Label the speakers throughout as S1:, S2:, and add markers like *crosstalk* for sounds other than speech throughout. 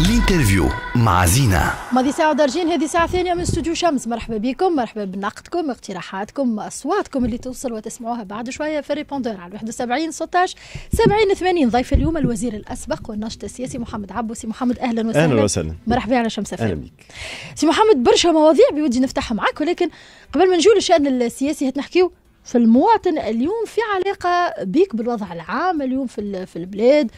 S1: الانترفيو مع زينة
S2: ماضي ساعة درجين هذه ساعة ثانية من استوديو شمس مرحبا بكم مرحبا بنقدكم اقتراحاتكم أصواتكم اللي توصل وتسمعوها بعد شوية في ريبوندور على 71 16 70 80 ضيف اليوم الوزير الأسبق والناشط السياسي محمد عبو سي محمد أهلا وسهلا أهلا وسهلا مرحبا على شمس أهلا بك سي محمد برشا مواضيع بودي نفتحها معك ولكن قبل ما نجول الشأن السياسي نحكيو في المواطن اليوم في علاقة بيك بالوضع العام اليوم في, في البلاد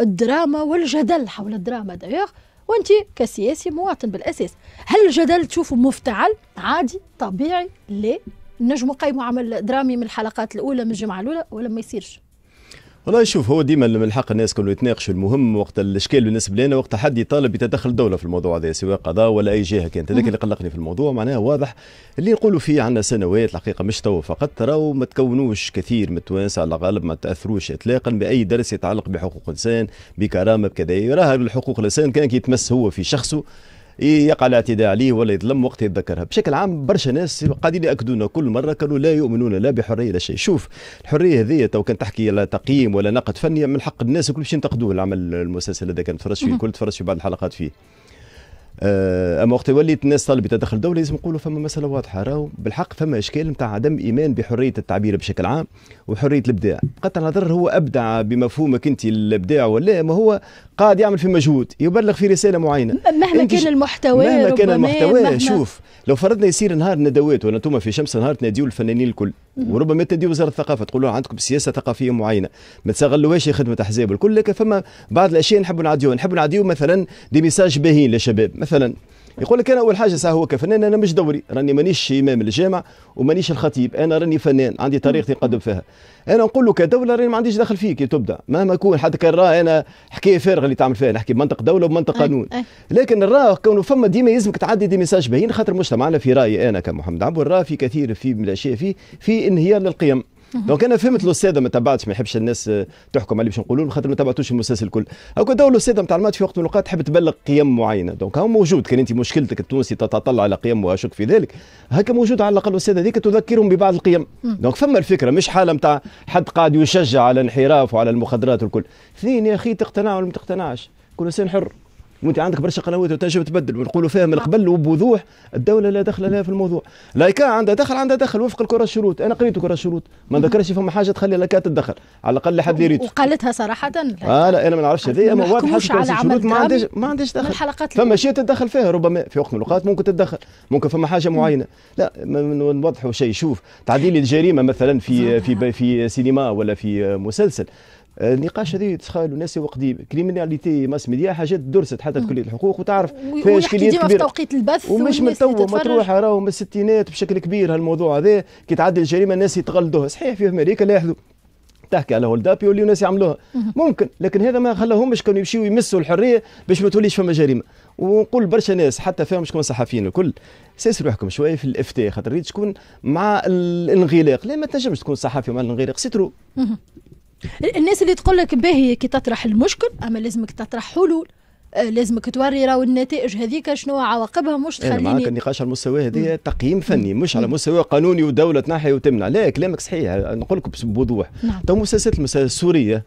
S2: الدراما والجدل حول الدراما دايوغ وانت كسياسي مواطن بالاساس هل الجدل تشوفه مفتعل عادي طبيعي لا نجم نقيموا عمل درامي من الحلقات الاولى من الجمعه الاولى ولا ما يصيرش
S1: والله شوف هو ديما من الحق الناس كانوا يتناقشوا المهم وقت الاشكال بالنسبه لنا وقت حد يطالب بتدخل الدوله في الموضوع هذا سواء قضاء ولا اي جهه كانت هذاك اللي قلقني في الموضوع معناها واضح اللي نقولوا فيه عندنا سنوات الحقيقه مش تو فقط راهو ما تكونوش كثير من التوانسه على الغالب ما تاثروش اطلاقا باي درس يتعلق بحقوق الانسان بكرامه بكذا راها الحقوق الانسان كان كيتمس هو في شخصه يقع الاعتداء عليه ولا يظلم وقت يتذكرها بشكل عام برشا ناس قاعدين ياكدونا كل مره كانوا لا يؤمنون لا بحريه لا شيء شوف الحريه هذه تو كان تحكي لا تقييم ولا نقد فني من حق الناس الكل باش ينتقدوه العمل المسلسل هذا كان تفرجت فيه الكل تفرجت في بعض الحلقات فيه آه، اما وقت وليت الناس طالبه تدخل الدوله لازم نقولوا فما مساله واضحه راهو بالحق فما اشكال نتاع عدم ايمان بحريه التعبير بشكل عام وحريه الابداع قطع النظر هو ابدع بمفهومك انت الابداع ولا ما هو قاعد يعمل في مجهود يبلغ في رساله معينه
S2: مهما كان المحتوى مهما كان المحتوى مهما شوف
S1: لو فرضنا يصير نهار ندوات وانا توما في شمس نهار تناديوا الفنانين الكل وربما تناديوا وزاره الثقافه تقولوا عندكم سياسه ثقافيه معينه ما تستغلوهاش خدمه احزاب الكل لكن فما بعض الاشياء نحبوا نعديوها نحبوا نعديو مثلا دي ميساج باهين للشباب مثلا يقول لك انا اول حاجه ساعه هو كفنان انا مش دوري راني مانيش امام الجامع ومانيش الخطيب انا راني فنان عندي طريقتي نقدم فيها انا نقول له كدوله راني ما عنديش دخل فيك كي تبدا مهما يكون حتى كان راه انا حكايه فارغه اللي تعمل فيها نحكي بمنطق دوله ومنطق قانون لكن راه كونه فما ديما يلزمك تعدي دي ميساج باهين خاطر مجتمعنا في رايي انا كمحمد عبد راه في كثير في من الاشياء فيه في انهيار للقيم دونك انا فهمت الاستاذه ما تبعتش ما يحبش الناس آه، تحكم عليه باش نقولوا له خاطر ما تبعتوش المسلسل الكل هكا دو الاستاذه نتاع المات في وقت من الاوقات تحب تبلغ قيم معينه دونك هو موجود كان انت مشكلتك التونسي تتطلع على قيم واشك في ذلك هكا موجود على الاقل الاستاذه هذيك تذكرهم ببعض القيم دونك فما الفكره مش حاله نتاع حد قاعد يشجع على الانحراف وعلى المخدرات والكل اثنين يا اخي تقتنع ولا ما تقتنعش كل انسان حر وانت عندك برشا قنوات وتنجم تبدل ونقولوا فيها من قبل وبوضوح الدوله لا دخل لها في الموضوع لايكا عندها دخل عندها دخل وفق الكره الشروط انا قريت كره الشروط ما ذكرش فما حاجه تخلي لايكا تدخل على الاقل حد يريد
S2: وقالتها صراحه لا.
S1: اه لا انا ما نعرفش هذه اما واضح الشروط ما عندهاش ما عندهاش دخل فما شيء تدخل فيها ربما في وقت من الاوقات ممكن تدخل ممكن فما حاجه معينه لا نوضحوا شيء شوف تعديل الجريمه مثلا في في في سينما ولا في مسلسل النقاش هذا يتخيل الناس هو قديم كريميناليتي ماس ميديا حاجات درست حتى في كليه الحقوق وتعرف فيها اشكاليات كبيره في
S2: توقيت البث ومش من تو ما تروح
S1: راهو من الستينات بشكل كبير هالموضوع هذا كي تعدي الجريمه الناس يتغلدوها صحيح في امريكا لاحظوا تحكي على هولد اب يوليو الناس يعملوها ممكن لكن هذا ما خلاهمش كانوا يمشيوا يمسوا الحريه باش ما توليش فما جريمه ونقول برشا ناس حتى فيهم شكون صحفيين الكل ساس روحكم شويه في الافتاء خاطر تكون مع الانغلاق لا ما تنجمش تكون صحفي مع الانغلاق
S2: سترو الناس اللي تقول لك باهي كي تطرح المشكل اما لازمك تطرح حلول آه، لازمك توري راهو النتائج هذيك شنو عواقبها مش تخليني أنا معاك
S1: النقاش على المستوى هذه تقييم فني مش على مستوى قانوني ودوله تنحي وتمنع لا كلامك صحيح نقول لك بوضوح نعم. تو المسلسلات السوريه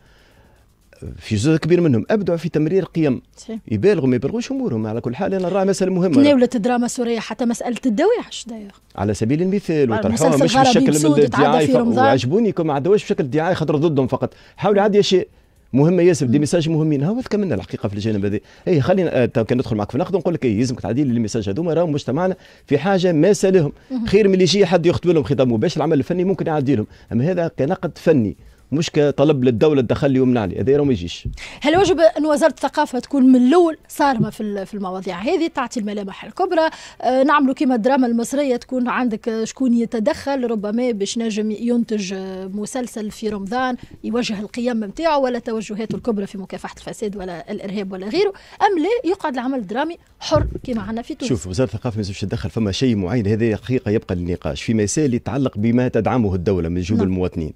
S1: في جزء كبير منهم ابدعوا في تمرير قيم يبالغوا ما يبالغوش امورهم على كل حال انا راه مساله مهمه
S2: تناولت الدراما السوريه حتى مساله الدواعش داير
S1: على سبيل المثال آه، وطرحوها مش بالشكل الدعاية وعجبوني كما عدوش بشكل دعاية خاطر ضدهم فقط حاولوا عاد يا شيء مهمه ياسر دي ميساج مهمين هو كملنا الحقيقه في الجانب هذا اي خلينا آه، كان ندخل معك في نقد ونقول لك اي يلزمك لي الميساج هذوما راهو مجتمعنا في حاجه ماسه لهم خير من اللي يجي حد يخطب لهم خطاب مباشر العمل الفني ممكن يعدي لهم اما هذا كنقد فني مش كطلب للدوله التخلي يمنعني هذا ما يجيش
S2: هل وجب ان وزاره الثقافه تكون من الاول صارمه في في المواضيع هذه تعطي الملامح الكبرى أه، نعملوا كما الدراما المصريه تكون عندك شكون يتدخل ربما باش نجم ينتج مسلسل في رمضان يوجه القيم نتاعو ولا توجهاته الكبرى في مكافحه الفساد ولا الارهاب ولا غيره ام لا يقعد العمل الدرامي حر كما عندنا في تونس شوف
S1: وزاره الثقافه ما يلزمش تدخل فما شيء معين هذا حقيقه يبقى للنقاش في مسائل يتعلق بما تدعمه الدوله من جهود نعم. المواطنين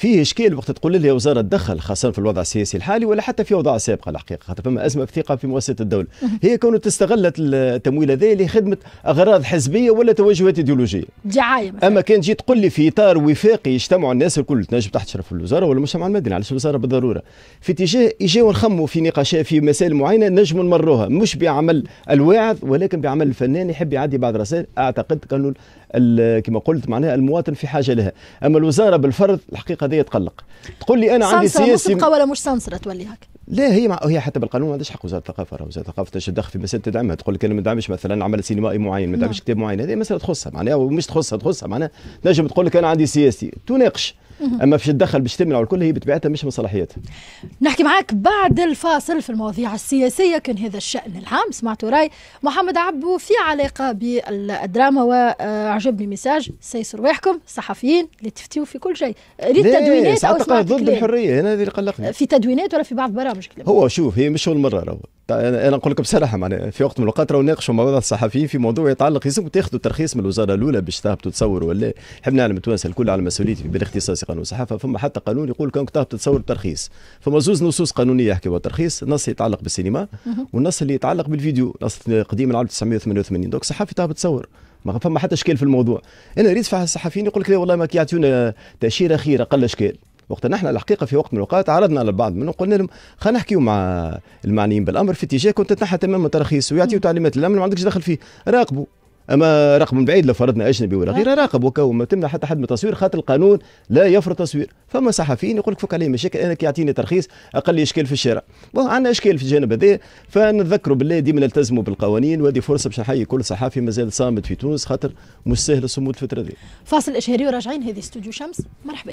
S1: فيه اشكال وقت تقول لي وزاره الدخل خاصه في الوضع السياسي الحالي ولا حتى في اوضاع سابقه الحقيقه خاطر فما ازمه في الثقه في مؤسسه الدوله *laughs* هي كونه استغلت التمويل هذا لخدمه اغراض حزبيه ولا توجهات ايديولوجيه دعايه اما كان تجي تقول لي في اطار وفاقي يجتمعوا الناس الكل تنجم تحت شرف الوزاره ولا مجتمع المدني علاش الوزاره بالضروره في اتجاه يجيو نخموا في نقاشات في مسائل معينه نجموا نمروها مش بعمل الواعظ ولكن بعمل الفنان يحب يعدي بعض الرسائل اعتقد كانوا كما قلت معناها المواطن في حاجه لها اما الوزاره بالفرض الحقيقه هذه تقلق تقول لي انا عندي سياسي مطلقه
S2: ولا مش سانسرة تولي هكا
S1: لا هي مع... هي حتى بالقانون ما عندهاش حق وزاره الثقافه راه وزاره الثقافه تدخل في مسائل تدعمها تقول لك انا ما ندعمش مثلا عمل سينمائي معين ما ندعمش نعم. كتاب معين هذه مساله تخصها معناها ومش تخصها تخصها معناها نجم تقول لك انا عندي سياسي تناقش اما في الدخل باش تمنع والكل هي بطبيعتها مش من صلاحيتها
S2: نحكي معاك بعد الفاصل في المواضيع السياسيه كان هذا الشان العام سمعتوا راي محمد عبو في علاقه بالدراما وعجبني ميساج سيس رواحكم الصحفيين اللي تفتيوا في كل شيء ريت تدوينات او ضد الحريه
S1: انا اللي قلقني
S2: في تدوينات ولا في بعض برامج
S1: هو شوف هي مش اول مره طيب، انا نقول لك بصراحه معناها في وقت من الاوقات راهو ناقشوا مع بعض الصحفيين في موضوع يتعلق يلزمكم تاخذوا ترخيص من الوزاره الاولى باش تهبطوا تصوروا ولا حنا نعلم التوانسه الكل على مسؤوليتي بالاختصاص قانون الصحافه فما حتى قانون يقول كونك تهبط تصوروا بترخيص فما زوز نصوص قانونيه يحكي الترخيص نص يتعلق بالسينما والنص اللي يتعلق بالفيديو نص قديم من عام 1988 دونك صحفي تهبط تصور ما فما حتى اشكال في الموضوع انا ريت فيها الصحفيين يقول لك لا والله ما يعطيونا تاشيره خيره قل اشكال وقت نحن الحقيقه في وقت من الاوقات عرضنا على البعض منهم قلنا لهم خلينا نحكيوا مع المعنيين بالامر في اتجاه كنت تنحى تماما ترخيص ويعطيو تعليمات الامن ما عندكش دخل فيه راقبوا اما رقم من بعيد لو فرضنا اجنبي ولا غيره راقب وكو ما تمنع حتى حد من التصوير خاطر القانون لا يفرض تصوير فما صحفيين يقول لك فك عليه مشاكل انا كي يعطيني ترخيص اقل اشكال في الشارع عندنا اشكال في الجانب هذا فنذكروا بالله ديما نلتزموا بالقوانين وهذه فرصه باش نحيي كل صحافي مازال صامت في تونس خاطر مش سهل الصمود الفتره دي
S2: فاصل اشهاري وراجعين هذه استوديو شمس مرحبا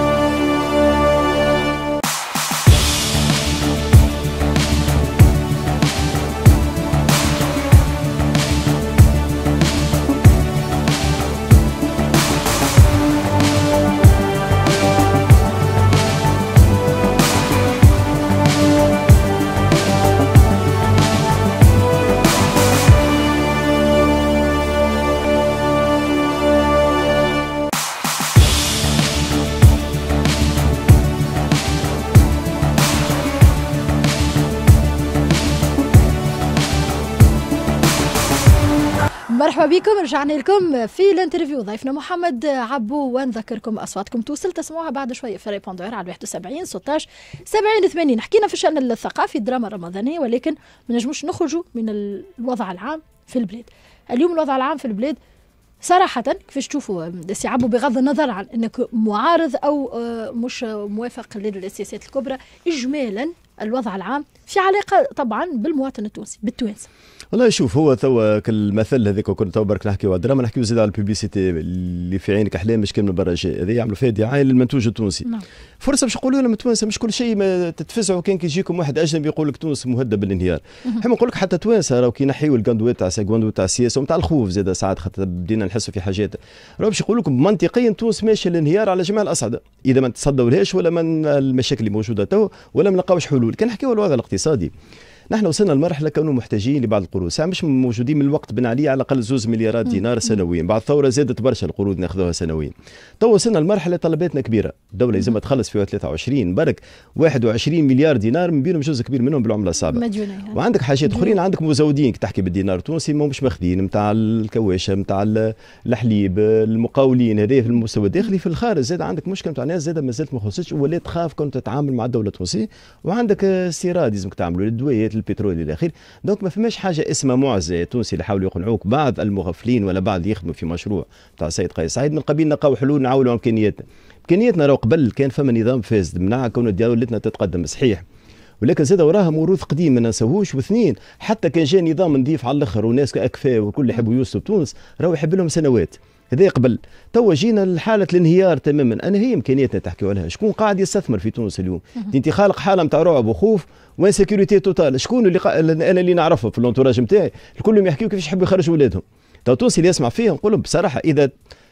S2: مرحبا بكم رجعنا لكم في الانترفيو ضيفنا محمد عبو ونذكركم اصواتكم توصل تسمعوها بعد شويه في ريبوندور على 71 16 70 80 حكينا في الشان الثقافي الدراما الرمضانيه ولكن ما نجموش نخرجوا من الوضع العام في البلاد اليوم الوضع العام في البلاد صراحة كيفاش تشوفوا سي عبو بغض النظر عن انك معارض او آه، مش موافق للسياسات الكبرى اجمالا الوضع العام في علاقه طبعا بالمواطن التونسي بالتوانسه
S1: والله شوف هو توا المثل هذاك كنت تو برك نحكيو على الدراما نحكيو زيد على البيبيسيتي اللي في عينك احلام مش كامل براجي هذا يعملوا فيها دعايه للمنتوج التونسي نعم. فرصه باش نقولوا لهم التوانسه مش كل شيء ما تتفزعوا كان كي يجيكم واحد اجنبي يقول لك تونس مهدده بالانهيار احنا نقول لك حتى توانسه راهو كي نحيوا الكاندويت تاع السكوندو تاع السياسه وتاع الخوف زاد ساعات خاطر بدينا نحسوا في حاجات راهو باش يقول لكم منطقيا تونس ماشيه للانهيار على جميع الاصعده اذا ما تصدوا لهاش ولا من المشاكل اللي موجوده تو ولا ما نلقاوش حلول الحلول كنحكيو على الوضع الاقتصادي نحن وصلنا لمرحله كانوا محتاجين لبعض القروض ساعه مش موجودين من الوقت بن علي على الاقل زوز مليارات دينار سنويا بعد الثوره زادت برشا القروض ناخذوها سنويا تو وصلنا لمرحله طلباتنا كبيره الدوله لازم تخلص في 23 برك 21 مليار دينار من بينهم جزء كبير منهم بالعمله الصعبه وعندك حاجات اخرين عندك مزودين تحكي بالدينار التونسي مش ماخذين نتاع الكواشه نتاع الحليب المقاولين هذا في المستوى الداخلي في الخارج زاد عندك مشكله نتاع ناس زاد ما زالت ما خلصتش ولا تخاف كنت تتعامل مع الدوله التونسيه وعندك استيراد آه، لازمك تعملوا الدويات البترول الى اخره دونك ما فماش حاجه اسمها معزه تونسي اللي حاولوا يقنعوك بعض المغفلين ولا بعض يخدموا في مشروع تاع السيد قيس سعيد من قبيل نلقاو حلول نعاولوا امكانياتنا امكانياتنا راهو قبل كان فما نظام فاسد منع كون دولتنا تتقدم صحيح ولكن زاد وراها موروث قديم ما ننساهوش واثنين حتى كان جاء نظام نظيف على الاخر وناس اكفاء وكل يحبوا يوصلوا تونس راهو يحب لهم سنوات هذا قبل توا جينا لحاله الانهيار تماما انا هي امكانياتنا تحكي عليها شكون قاعد يستثمر في تونس اليوم انت خالق حاله نتاع رعب وخوف سيكوريتي توتال شكون اللي قا... انا اللي نعرفهم في الانتوراج نتاعي الكل يحكيو كيفاش يحبوا يخرجوا ولادهم تو تونس اللي يسمع فيها نقول لهم بصراحه اذا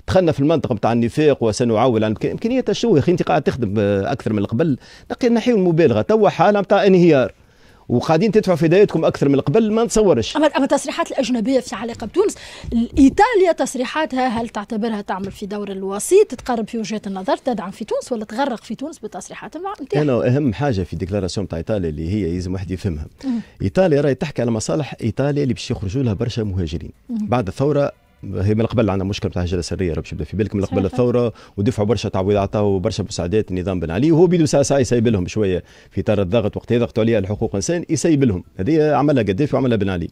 S1: دخلنا في المنطقه نتاع النفاق وسنعول عن امكانيات الشو يا اخي انت قاعد تخدم آه، اكثر من قبل نقي نحيو المبالغه توا حاله نتاع انهيار وقاعدين تدفعوا فدايتكم اكثر من قبل ما نتصورش
S2: اما اما التصريحات الاجنبيه في علاقه بتونس ايطاليا تصريحاتها هل تعتبرها تعمل في دور الوسيط تقرب في وجهه النظر تدعم في تونس ولا تغرق في تونس بتصريحات نتاعها انا
S1: اهم حاجه في ديكلاراسيون تاع ايطاليا اللي هي لازم واحد يفهمها ايطاليا راهي تحكي على مصالح ايطاليا اللي باش يخرجوا لها برشا مهاجرين بعد الثوره هي من قبل عندنا مشكل تاع الهجره السريه باش يبدا في بالك من قبل الثوره ودفعوا برشا تعويضات عطاو برشا مساعدات النظام بن علي وهو بيدو ساعه ساعه يسيب لهم شويه في اطار الضغط وقت يضغطوا عليها الحقوق الانسان يسيب لهم هذه عملها قدافي وعملها بن علي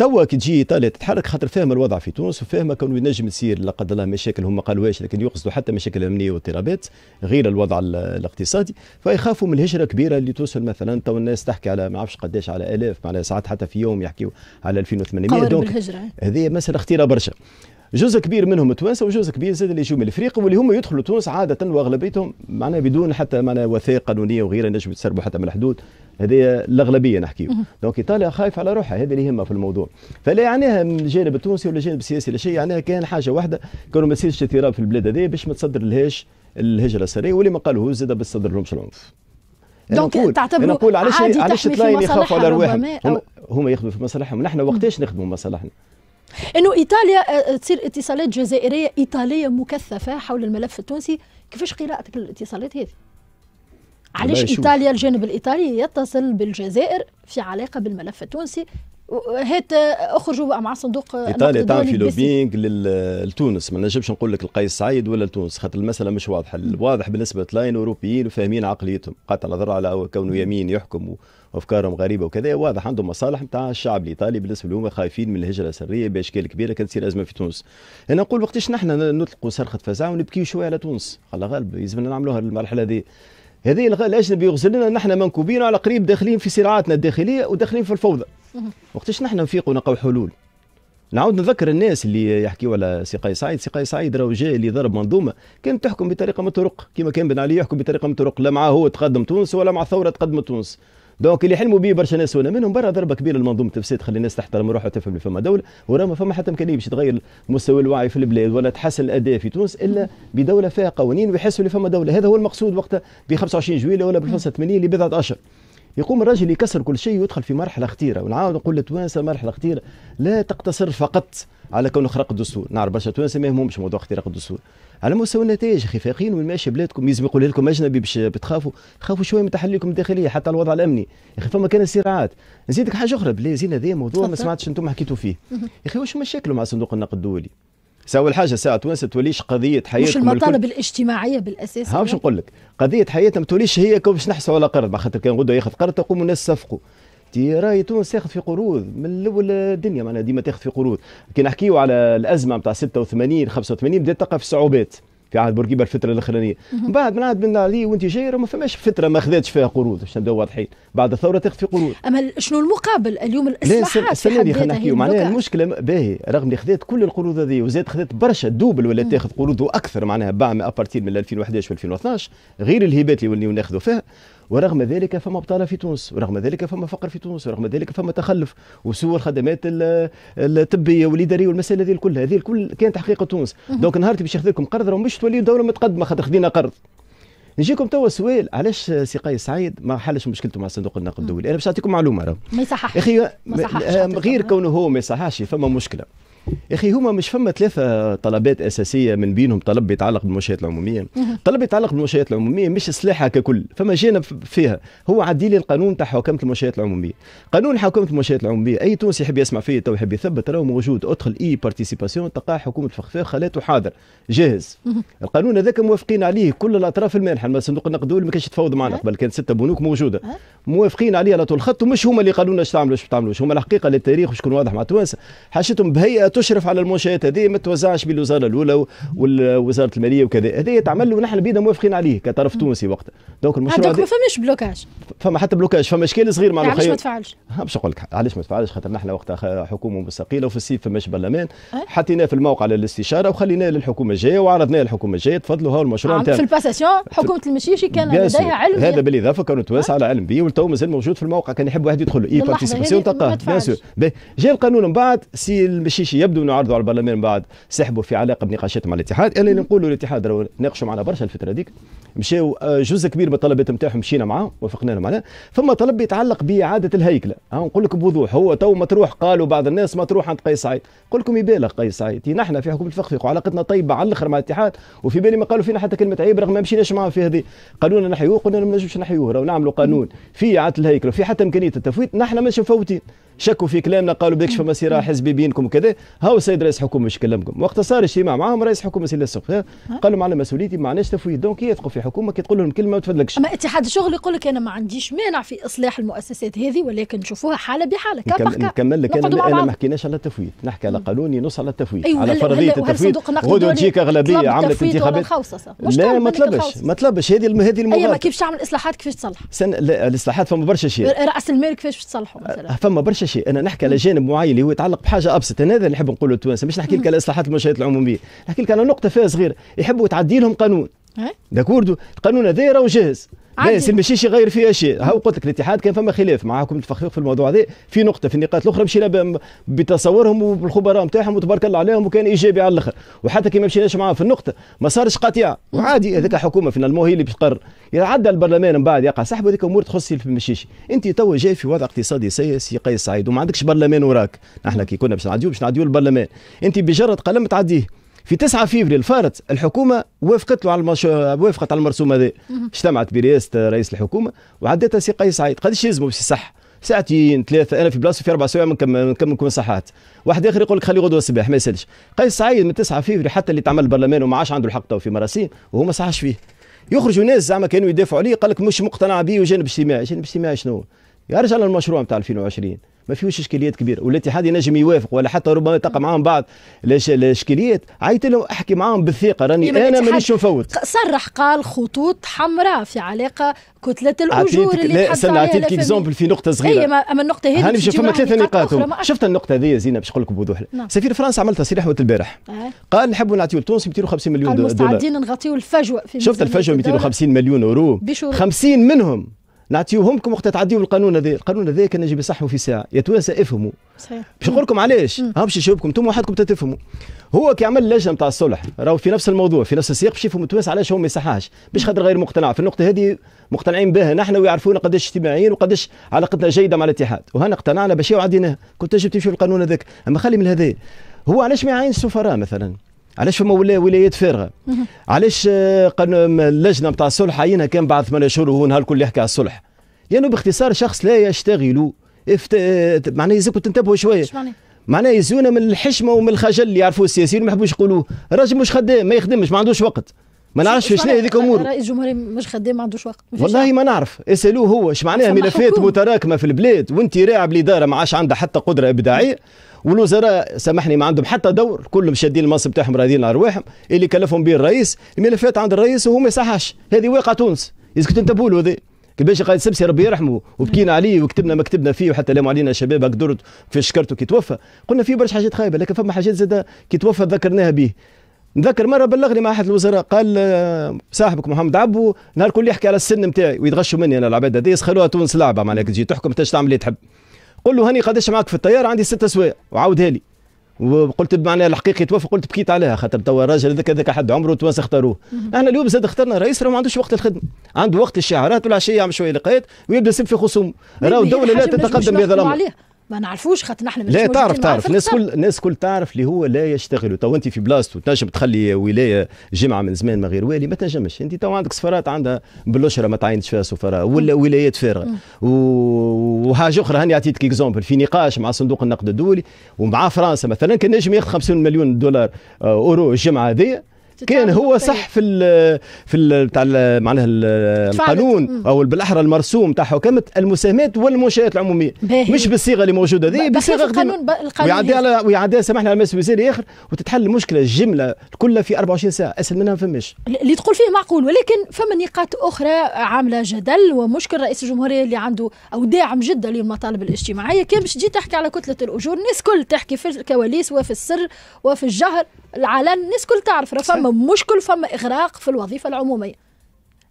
S1: توا كي تجي ايطاليا تتحرك خاطر فاهمه الوضع في تونس وفاهمه كون ينجم تصير لا قدر الله مشاكل هم ما قالوهاش لكن يقصدوا حتى مشاكل امنيه واضطرابات غير الوضع الاقتصادي فيخافوا من الهجره كبيره اللي توصل مثلا تو الناس تحكي على ما اعرفش قداش على الاف على ساعات حتى في يوم يحكيوا على 2800 دونك هذه مساله اختيره برشا جزء كبير منهم توانسه وجزء كبير زاد اللي يجوا من افريقيا واللي هم يدخلوا تونس عاده واغلبيتهم معناها بدون حتى معناها وثائق قانونيه وغيرها نجم يتسربوا حتى من الحدود هذه الاغلبيه نحكيو دونك ايطاليا خايف على روحها هذا اللي يهمها في الموضوع فلا يعنيها من الجانب التونسي ولا الجانب السياسي لا شيء يعنيها كان حاجه واحده كانوا ما يصيرش اضطراب في البلاد هذه باش ما تصدر لهاش الهجره السريه واللي ما قالوه زاد باش تصدر لهمش العنف
S2: دونك تعتبروا نقول علاش علاش الطلاين يخافوا على ارواحهم هم,
S1: هم يخدموا في مصالحهم نحن وقتاش نخدموا مصالحنا
S2: انه ايطاليا آه، آه، تصير اتصالات جزائريه ايطاليه مكثفه حول الملف التونسي كيفاش قراءتك للاتصالات هذه علاش ايطاليا الجانب الايطالي يتصل بالجزائر في علاقه بالملف التونسي هات اخرجوا مع صندوق ايطاليا تعمل في لوبينغ
S1: لتونس ما نجمش نقول لك القيس سعيد ولا لتونس خاطر المساله مش واضحه الواضح بالنسبه لاين اوروبيين وفاهمين عقليتهم قطع نظر على كونه يمين يحكم وافكارهم غريبه وكذا واضح عندهم مصالح نتاع الشعب الايطالي بالنسبه لهم خايفين من الهجره السريه باشكال كبيره كانت تصير ازمه في تونس انا نقول وقتاش نحن نطلقوا صرخه فزع ونبكي شويه على تونس الله غالب يلزمنا نعملوها المرحله هذه هذه الاجنبي يغزل لنا نحن منكوبين على قريب داخلين في صراعاتنا الداخليه وداخلين في الفوضى *laughs* وقتاش نحن نفيق ونلقاو حلول نعاود نذكر الناس اللي يحكيوا على سقاي سعيد سقاي سعيد راهو جاي اللي ضرب منظومه كانت تحكم بطريقه من الطرق كما كان بن علي يحكم بطريقه من الطرق لا معاه هو تقدم تونس ولا مع الثوره تقدم تونس دونك اللي حلموا به برشا ناس هنا منهم برا ضربه كبيره لمنظومه الفساد تخلي الناس تحترم روحها وتفهم اللي فما دوله وراه ما فما حتى امكانيه باش تغير مستوى الوعي في البلاد ولا تحسن الاداء في تونس الا بدوله فيها قوانين ويحسوا اللي فما دوله هذا هو المقصود وقتها ب 25 جويليه ولا ب 85 لبضعه اشهر يقوم الرجل يكسر كل شيء ويدخل في مرحله خطيره ونعاود نقول للتوانسه مرحله خطيره لا تقتصر فقط على كونه خرق الدستور نعرف برشا توانسه ما يهمهمش موضوع اختراق الدستور على مستوى النتائج اخي فاقين وين ماشي بلادكم لازم يقول لكم اجنبي باش بتخافوا خافوا شويه من تحليلكم الداخليه حتى الوضع الامني يا اخي فما كان صراعات نزيدك حاجه اخرى بلي زين هذا موضوع ما سمعتش انتم حكيتوا فيه يا اخي واش مشاكلهم مع صندوق النقد الدولي ساول حاجه ساعه تونس توليش قضيه حياتنا مش المطالب
S2: الاجتماعيه بالاساس ها باش نقول
S1: لك قضيه حياتنا ما توليش هي باش نحصلوا على قرض خاطر كان غدوه ياخذ قرض تقوم الناس صفقوا تي راهي تونس تاخذ في قروض من الاول الدنيا معناها ديما تاخذ في قروض كي نحكيو على الازمه نتاع 86 85 بدات تقع في صعوبات في عهد بورقيبه الفتره الاخرانيه من بعد من عهد بن علي وانت جاي ما فماش فتره ما خذاتش فيها قروض باش نبداو واضحين بعد الثوره تاخذ في قروض
S2: اما شنو المقابل اليوم الاصلاحات السنه دي خلينا نحكيو معناها
S1: المشكله باهي رغم اللي خذات كل القروض هذه وزاد خذات برشا دوبل ولا تاخذ قروض واكثر معناها باع ما ابارتير من 2011 و 2012 غير الهبات اللي ولينا ناخذوا فيها ورغم ذلك فما بطاله في تونس ورغم ذلك فما فقر في تونس ورغم ذلك فما تخلف وسوء الخدمات الطبيه والاداريه والمسائل هذه الكل هذه الكل كانت حقيقه تونس دونك نهار باش ياخذ لكم قرض راه مش تولي دوله متقدمه خاطر خدينا قرض نجيكم توا سؤال علاش سي قيس سعيد ما حلش مشكلته مع صندوق النقد الدولي انا باش نعطيكم معلومه راه ما يصححش اخي آه، غير كونه هو ما يصححش فما مشكله يا اخي هما مش فما ثلاثه طلبات اساسيه من بينهم طلب بيتعلق بالمنشات العموميه طلب يتعلق بالمنشات العموميه مش سلاحها ككل فما جانب فيها هو عدي لي القانون تاع حوكمه المنشات العموميه قانون حوكمه المنشات العموميه اي تونسي يحب يسمع فيه تو يحب يثبت راهو موجود ادخل اي بارتيسيباسيون تلقى حكومه فخفاخ خلاته حاضر جاهز القانون هذاك موافقين عليه كل الاطراف المانحه ما صندوق النقد الدولي ما كانش تفاوض معنا أه. قبل كان سته بنوك موجوده أه. موافقين عليه على طول الخط ومش هما اللي قالوا لنا اش تعملوا اش تعملوش هما الحقيقه للتاريخ وشكون واضح مع التوانسه حاشتهم بهيئه تشرف على المنشات هذه ما توزعش بالوزاره الاولى ووزاره الماليه وكذا هذه تعمل ونحن بينا موافقين عليه كطرف تونسي وقتها دونك المشروع ما فماش بلوكاج فما حتى بلوكاج فما اشكال صغير مع علاش ما تفعلش باش نقول لك علاش ما تفعلش خاطر نحن وقتها حكومه مستقيله وفي الصيف فماش برلمان أه؟ حطيناه في الموقع للاستشاره وخليناه للحكومه الجايه وعرضناه للحكومه الجايه تفضلوا هاو المشروع نتاعنا في
S2: الباساسيون حكومه المشيشي كان لديها علم هذا
S1: بالاضافه كانوا تواسع على علم به ولتو مازال موجود في الموقع كان يحب واحد يدخل اي بارتيسيباسيون تلقاه بيان سور جاء القانون من بعد سي المشيشي يبدو انه عرضوا على البرلمان بعد سحبوا في علاقه بنقاشات مع الاتحاد انا اللي نقولوا الاتحاد راهو ناقشوا معنا برشا الفتره هذيك مشاو آه، جزء كبير من الطلبات نتاعهم مشينا معاهم وافقنا لهم عليه فما طلب يتعلق باعاده الهيكله ها نقول لك بوضوح هو تو مطروح قالوا بعض الناس مطروح عند قيس سعيد نقول لكم يبالغ قيس سعيد نحن في حكومه الفخفق وعلاقتنا طيبه على الاخر مع الاتحاد وفي بالي ما قالوا فينا حتى كلمه عيب رغم ما مشيناش معاهم في هذه قانون نحيوه قلنا ما نجمش نحيوه راهو نعملوا قانون في اعاده الهيكله وفي حتى امكانيه التفويت نحن مش مفوتين شكوا في كلامنا قالوا بكش فما صراع حزبي بينكم وكذا هاو السيد رئيس الحكومه مش كلمكم وقت صار اجتماع معاهم رئيس الحكومه سيدنا السوق قال لهم على مسؤوليتي ما عندناش تفويض دونك يثقوا في حكومه كي تقول لهم كلمه ما تفدلكش اما
S2: اتحاد الشغل يقول لك انا ما عنديش مانع في اصلاح المؤسسات هذه ولكن نشوفوها حاله بحاله كان نكمل لك انا, أنا ما
S1: حكيناش على التفويض نحكي على قانوني نص على التفويض أيوه على فرضيه التفويض غدوه تجيك اغلبيه عملت انتخابات لا ما طلبش ما طلبش هذه هذه المبادره أيوة، ما كيفاش
S2: تعمل اصلاحات كيفاش تصلح
S1: الاصلاحات فما برشا شيء راس
S2: المال كيفاش تصلحه مثلا
S1: فما برشا ماشي انا نحكي على جانب معين اللي هو يتعلق بحاجه ابسط انا هذا اللي نحب نقوله للتوانسه مش نحكي لك على اصلاحات المنشات العموميه نحكي لك على نقطه فيها صغيره يحبوا تعدي لهم قانون إيه؟ داكوردو القانون هذا راهو جاهز لا سي ماشي غير فيها شيء ها قلت لك الاتحاد كان فما خلاف معاكم تفخفخ في الموضوع هذا في نقطه في النقاط الاخرى مشينا بتصورهم وبالخبراء نتاعهم وتبارك الله عليهم وكان ايجابي على الاخر وحتى كي ما مشيناش معاه في النقطه ما صارش قطيع وعادي هذاك الحكومه فينا المو هي اللي باش تقرر يتعدى البرلمان من بعد يقع سحب هذيك امور تخص في المشيشي انت تو جاي في وضع اقتصادي سيء سي قيس سعيد وما عندكش برلمان وراك احنا كي كنا باش نعديو باش نعديو البرلمان انت بجرد قلم تعديه في 9 فيفري فارت الحكومه وافقت له على المش... وافقت على المرسوم هذا اجتمعت برئاسه رئيس الحكومه وعدتها سي قيس سعيد قداش يلزموا باش يصح ساعتين ثلاثه انا في بلاصه في اربع سوايع نكمل نكون صحات واحد اخر يقول لك خلي غدوه الصباح ما يسالش قيس سعيد من 9 فيفري حتى اللي تعمل البرلمان وما عادش عنده الحق في مراسيم وهو ما صحاش فيه يخرجوا ناس زعما كانوا يدافعوا عليه قال لك مش مقتنع به وجانب اجتماعي جانب اجتماعي شنو يرجع للمشروع نتاع 2020 ما فيهوش اشكاليات كبيره والاتحاد ينجم يوافق ولا حتى ربما تقع معاهم بعض الاشكاليات عيط لهم احكي معاهم بالثقه راني انا مانيش نفوت
S2: صرح قال خطوط حمراء في علاقه كتله الاجور اللي لا استنى اعطيتك اكزومبل
S1: في نقطه صغيره اي اما
S2: النقطه هذه هاني فما ثلاثه نقاط
S1: شفت النقطه هذه زينه باش نقول لك بوضوح نعم. سفير فرنسا عمل تصريح وقت البارح أه. قال نحبوا نعطيو لتونس 250 مليون دولار مستعدين
S2: نغطيو الفجوه في شفت الفجوه 250
S1: مليون اورو 50 منهم نعطيوهم وقت تعديوا القانون هذا القانون هذا كان يجب يصحوا في ساعه يا توانسه افهموا صحيح باش نقول لكم علاش باش نشوفكم انتم وحدكم تتفهموا هو كي عمل لجنه نتاع الصلح راهو في نفس الموضوع في نفس السياق باش يفهموا تونس علاش هو ما يصحهاش باش خاطر غير مقتنع في النقطه هذه مقتنعين بها نحن ويعرفونا قداش اجتماعيين وقداش علاقتنا جيده مع الاتحاد وهنا اقتنعنا باش يعدينا كنت تجب تمشي القانون هذاك اما خلي من هذا هو علاش ما يعينش السفراء مثلا علاش فما ولايات فارغه علاش آه، اللجنه نتاع الصلح عينها كان بعد ثمان شهور وهو نهار الكل يحكي على الصلح لانه يعني باختصار شخص لا يشتغل افت... آه، معناه يزيكم تنتبهوا شويه معناه يزونا من الحشمه ومن الخجل اللي يعرفوه السياسيين ما يحبوش يقولوا راجل مش خدام ما يخدمش ما عندوش وقت ما نعرفش شنو هذيك امور
S2: رئيس الجمهوريه مش خدام ما عندوش وقت
S1: والله ما نعرف اسالوه هو اش معناها ملفات متراكمه في البلاد وانت راعب الاداره ما عادش عندها حتى قدره ابداعيه والوزراء سامحني ما عندهم حتى دور كلهم شادين المنصب تاعهم راضيين على ارواحهم اللي كلفهم به الرئيس الملفات عند الرئيس وهو ما يصحش هذه واقع تونس يسكت انت بولو هذا كيفاش قال السبسي ربي يرحمه وبكينا عليه وكتبنا ما كتبنا فيه وحتى لاموا علينا شباب هاك درت في شكرته كي توفى قلنا فيه برشا حاجات خايبه لكن فما حاجات زاد كي توفى ذكرناها به نذكر مره بلغني مع احد الوزراء قال آه، صاحبك محمد عبو نهار كل يحكي على السن نتاعي ويتغشوا مني انا العباد هذه يسخروها تونس لعبه معناها كي تجي تحكم تاش تعمل اللي تحب قول له هاني قداش معاك في الطياره عندي ستة سوايع وعاودها لي وقلت بمعنى الحقيقي توفى قلت بكيت عليها خاطر توا الراجل هذاك هذاك حد عمره توا اختاروه احنا اليوم زاد اخترنا رئيس راه ما عندوش وقت الخدمه عنده وقت الشعارات والعشيه يعمل شويه لقايات ويبدا يسب في خصومه راهو الدوله لا تتقدم بهذا الامر
S2: ما نعرفوش خاطر نحن لا تعرف تعرف الناس كل
S1: الناس كل تعرف اللي هو لا يشتغل تو انت في بلاصته تنجم تخلي ولايه جمعه من زمان ما غير والي ما تنجمش انت تو عندك سفارات عندها بالاشره ما تعينش فيها سفراء ولا ولايات فارغه وحاجه اخرى هاني عطيتك اكزومبل في نقاش مع صندوق النقد الدولي ومع فرنسا مثلا كان نجم ياخذ 50 مليون دولار آه، اورو الجمعه هذه كان هو طيب. صح في الـ في ال بتاع معناها القانون او بالاحرى المرسوم تاع حكمه المساهمات والمنشات العموميه باهي. مش بالصيغه اللي موجوده هذه بصيغه القانون ويعدي على ويعدي سامحني على مس وزير اخر وتتحل المشكله الجمله كلها في 24 ساعه اسهل منها ما فماش
S2: اللي تقول فيه معقول ولكن فما نقاط اخرى عامله جدل ومشكل رئيس الجمهوريه اللي عنده او داعم جدا للمطالب الاجتماعيه كان باش تجي تحكي على كتله الاجور الناس كل تحكي في الكواليس وفي السر وفي الجهر العالم الناس كل تعرف راه فما مشكل فما اغراق في الوظيفه العموميه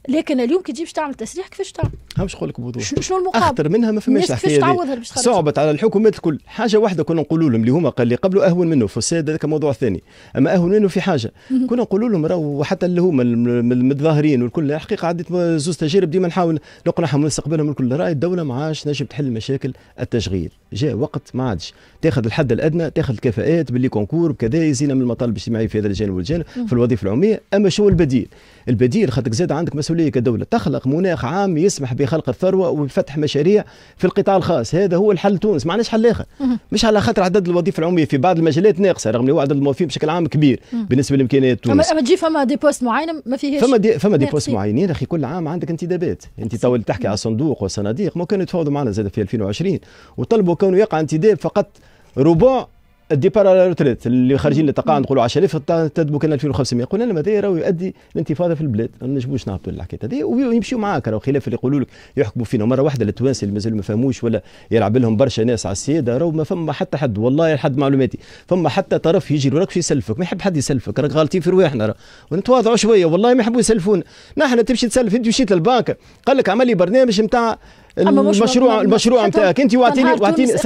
S2: لكن اليوم كي تجي باش تعمل تسريح كيفاش تعمل؟
S1: ها باش نقول لك بوضوح شنو المقابل؟ اخطر منها ما فماش كيفاش تعوضها باش صعبت على الحكومات الكل حاجه واحده كنا نقولوا لهم اللي هما قال لي قبل اهون منه فساد هذاك موضوع ثاني اما اهون منه في حاجه كنا نقولوا لهم راهو حتى اللي هما المتظاهرين والكل الحقيقه عديت زوز تجارب ديما نحاول نقنعهم ونستقبلهم الكل راهي الدوله ما عادش تنجم تحل مشاكل التشغيل جاء وقت ما عادش تاخذ الحد الادنى تاخذ الكفاءات باللي كونكور بكذا يزينا من المطالب الاجتماعيه في هذا الجانب والجانب في الوظيفه العموميه اما شو البديل؟ البديل خاطرك زاد عندك مسؤوليه الدولية كدولة تخلق مناخ عام يسمح بخلق الثروة وبفتح مشاريع في القطاع الخاص هذا هو الحل تونس ما عندناش حل آخر مش على خاطر عدد الوظيفة العمومية في بعض المجالات ناقصة رغم اللي عدد الموظفين بشكل عام كبير بالنسبة لإمكانيات تونس
S2: أما تجي فما دي بوست معينة ما فيهاش فما دي فما دي بوست
S1: معينين أخي كل عام عندك انتدابات أنت تو تحكي على صندوق وصناديق ممكن كانوا يتفاوضوا معنا زاد في 2020 وطلبوا كونه يقع انتداب فقط ربع الديبار على روتريت اللي خارجين للتقاعد نقولوا 10000 تدبوا كان 2500 قلنا لما هذا راهو يؤدي الانتفاضه في البلاد ما نجموش نهبطوا الحكايه هذه ويمشيوا معاك راهو خلاف اللي يقولوا لك يحكموا فينا مره واحده التوانسي اللي مازالوا ما فهموش ولا يلعب لهم برشا ناس على السياده راهو ما فما حتى حد والله حد معلوماتي فما حتى طرف يجي وراك يسلفك ما يحب حد يسلفك راك غالطين في رواحنا راه ونتواضعوا شويه والله ما يحبوا يسلفونا نحن تمشي تسلف انت مشيت للبنك قال لك عمل لي برنامج نتاع المشروع المشروع نتاعك انت واعطيني واعطيني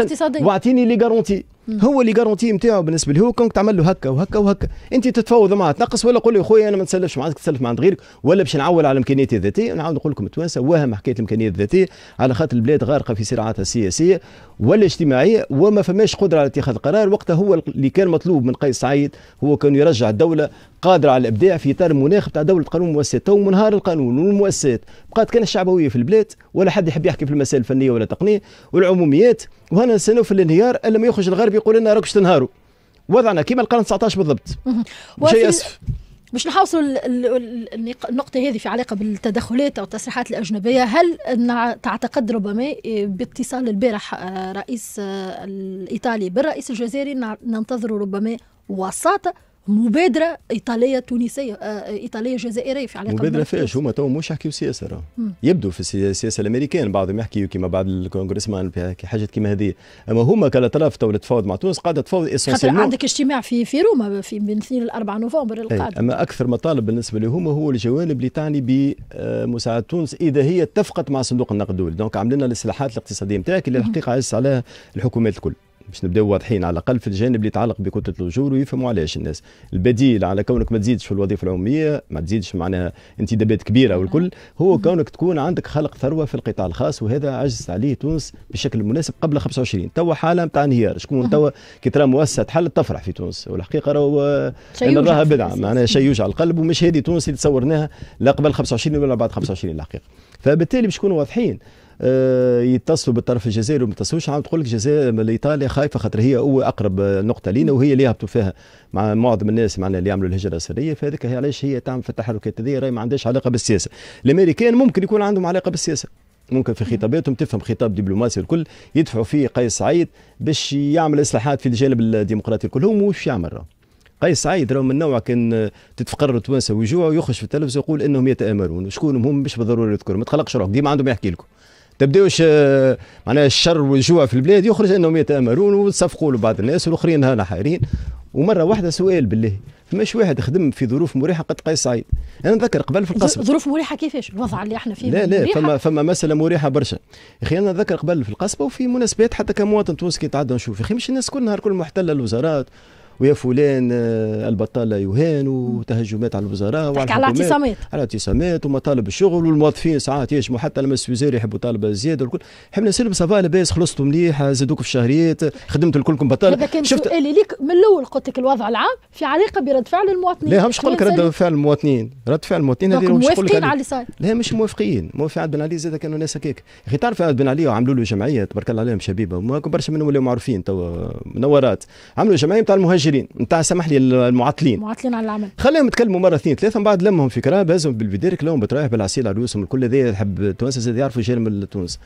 S1: واعطيني لي جارونتي هو اللي جارونتي نتاعو بالنسبه له كونك تعمل له هكا وهكا وهكا انت تتفاوض معاه تنقص ولا قول له خويا انا ما نسلفش معاك تسلف مع غيرك ولا باش نعول على امكانياتي الذاتيه نعاود نقول لكم التوانسه وهم حكايه الامكانيات الذاتيه على خاطر البلاد غارقه في صراعاتها السياسيه ولا اجتماعيه وما فماش قدره على اتخاذ قرار وقتها هو اللي كان مطلوب من قيس سعيد هو كان يرجع الدوله قادره على الابداع في اطار مناخ تاع دوله قانون المؤسسات تو منهار القانون والمؤسسات بقات كان الشعبويه في البلاد ولا حد يحب يحكي في المسائل الفنيه ولا التقنيه والعموميات وهنا نستناو في الانهيار ما يخرج الغرب يقول لنا راكش تنهاروا وضعنا كما القرن 19 بالضبط
S2: شيء *laughs* اسف باش نحاصروا النقطة هذه في علاقة بالتدخلات أو التصريحات الأجنبية هل تعتقد ربما باتصال البارح آه، رئيس آه، الإيطالي بالرئيس الجزائري ننتظر ربما وساطة مبادره ايطاليه تونسيه آه، ايطاليه جزائريه في علاقه مبادره فاش
S1: هما تو مش يحكيوا سياسه راه يبدو في السياسه الامريكان بعضهم يحكيوا كما بعض الكونغرسمان حاجات كيما هذه اما هما كالاطراف تو تفاوض مع تونس قاعده تفاوض خاطر عندك
S2: اجتماع في في روما في من 2 ل 4 نوفمبر إيه، القادم
S1: اما اكثر مطالب بالنسبه لهم هو الجوانب اللي تعني بمساعده آه، تونس اذا هي اتفقت مع صندوق النقد الدولي دونك عملنا الاصلاحات الاقتصاديه نتاعك اللي الحقيقه عزت عليها الحكومات الكل باش نبداو واضحين على الاقل في الجانب اللي يتعلق بكتله الاجور ويفهموا علاش الناس البديل على كونك ما تزيدش في الوظيفه العموميه ما تزيدش معناها انتدابات كبيره والكل هو كونك تكون عندك خلق ثروه في القطاع الخاص وهذا عجزت عليه تونس بشكل مناسب قبل 25 توا حاله نتاع انهيار شكون توا كي ترى مؤسسه تحل تفرح في تونس والحقيقه راهو نراها بدعه معناها شيء يوجع القلب ومش هذه تونس اللي تصورناها لا قبل 25 ولا بعد 25 الحقيقه فبالتالي باش نكونوا واضحين آه، يتصلوا بالطرف الجزائري وما يتصلوش عم تقول لك الجزائر ايطاليا خايفه خاطر هي هو اقرب آه، نقطه لينا وهي اللي يهبطوا فيها مع معظم الناس معنا اللي يعملوا الهجره السريه فهذيك هي علاش هي تعمل في التحركات هذه راهي ما عندهاش علاقه بالسياسه الامريكان ممكن يكون عندهم علاقه بالسياسه ممكن في خطاباتهم تفهم خطاب دبلوماسي الكل يدفعوا فيه قيس سعيد باش يعمل اصلاحات في الجانب الديمقراطي الكل هو مش يعمل قيس سعيد راهو من نوع كان آه، تتفقر التوانسه ويجوع ويخرج في التلفزه يقول انهم يتامرون وشكون هم مش بالضروره يذكرهم ما تخلقش روحك ديما عندهم يحكي لكم تبداوش معناها الشر والجوع في البلاد يخرج انهم يتامرون وتصفقوا لبعض الناس والاخرين هنا حايرين ومره واحده سؤال بالله فماش واحد خدم في ظروف مريحه قد قيس سعيد انا نذكر قبل في القصبه ظروف
S2: مريحه كيفاش الوضع اللي احنا فيه لا لا مريحة. فما
S1: فما مساله مريحه برشا يا اخي انا نذكر قبل في القصبه وفي مناسبات حتى كمواطن تونسي كي تعدى نشوف يا اخي مش الناس كل نهار كل محتله الوزارات ويا فلان آه، البطاله يهان وتهجمات على الوزراء وعلى على اعتصامات على اعتصامات ومطالب الشغل والموظفين ساعات يشموا حتى لما السويزير يحبوا طالبه زياده والكل حنا نسير سافا لاباس خلصتوا مليح زادوك في الشهريات خدمت لكلكم بطاله هذا كان شفت سؤالي
S2: ليك من الاول قلت لك الوضع العام في علاقه برد فعل المواطنين لا مش نقول لك رد
S1: فعل المواطنين رد فعل المواطنين هذه مش موافقين على اللي صار لا مش موافقين موافقين عاد بن علي زاد كانوا ناس هكاك يا اخي تعرف عاد بن علي وعملوا له جمعيه تبارك الله عليهم شبيبه برشا منهم ولاو معروفين توا منورات عملوا جمعيه نتاع المهاجرين المستاجرين نتاع سمح لي المعطلين
S2: معطلين على العمل
S1: خليهم يتكلموا مره اثنين ثلاثه من بعد لمهم فكره بازهم بالبدارك لهم بترايح بالعسيل على رؤوسهم الكل هذا يحب التوانسه زاد يعرفوا يجي من تونس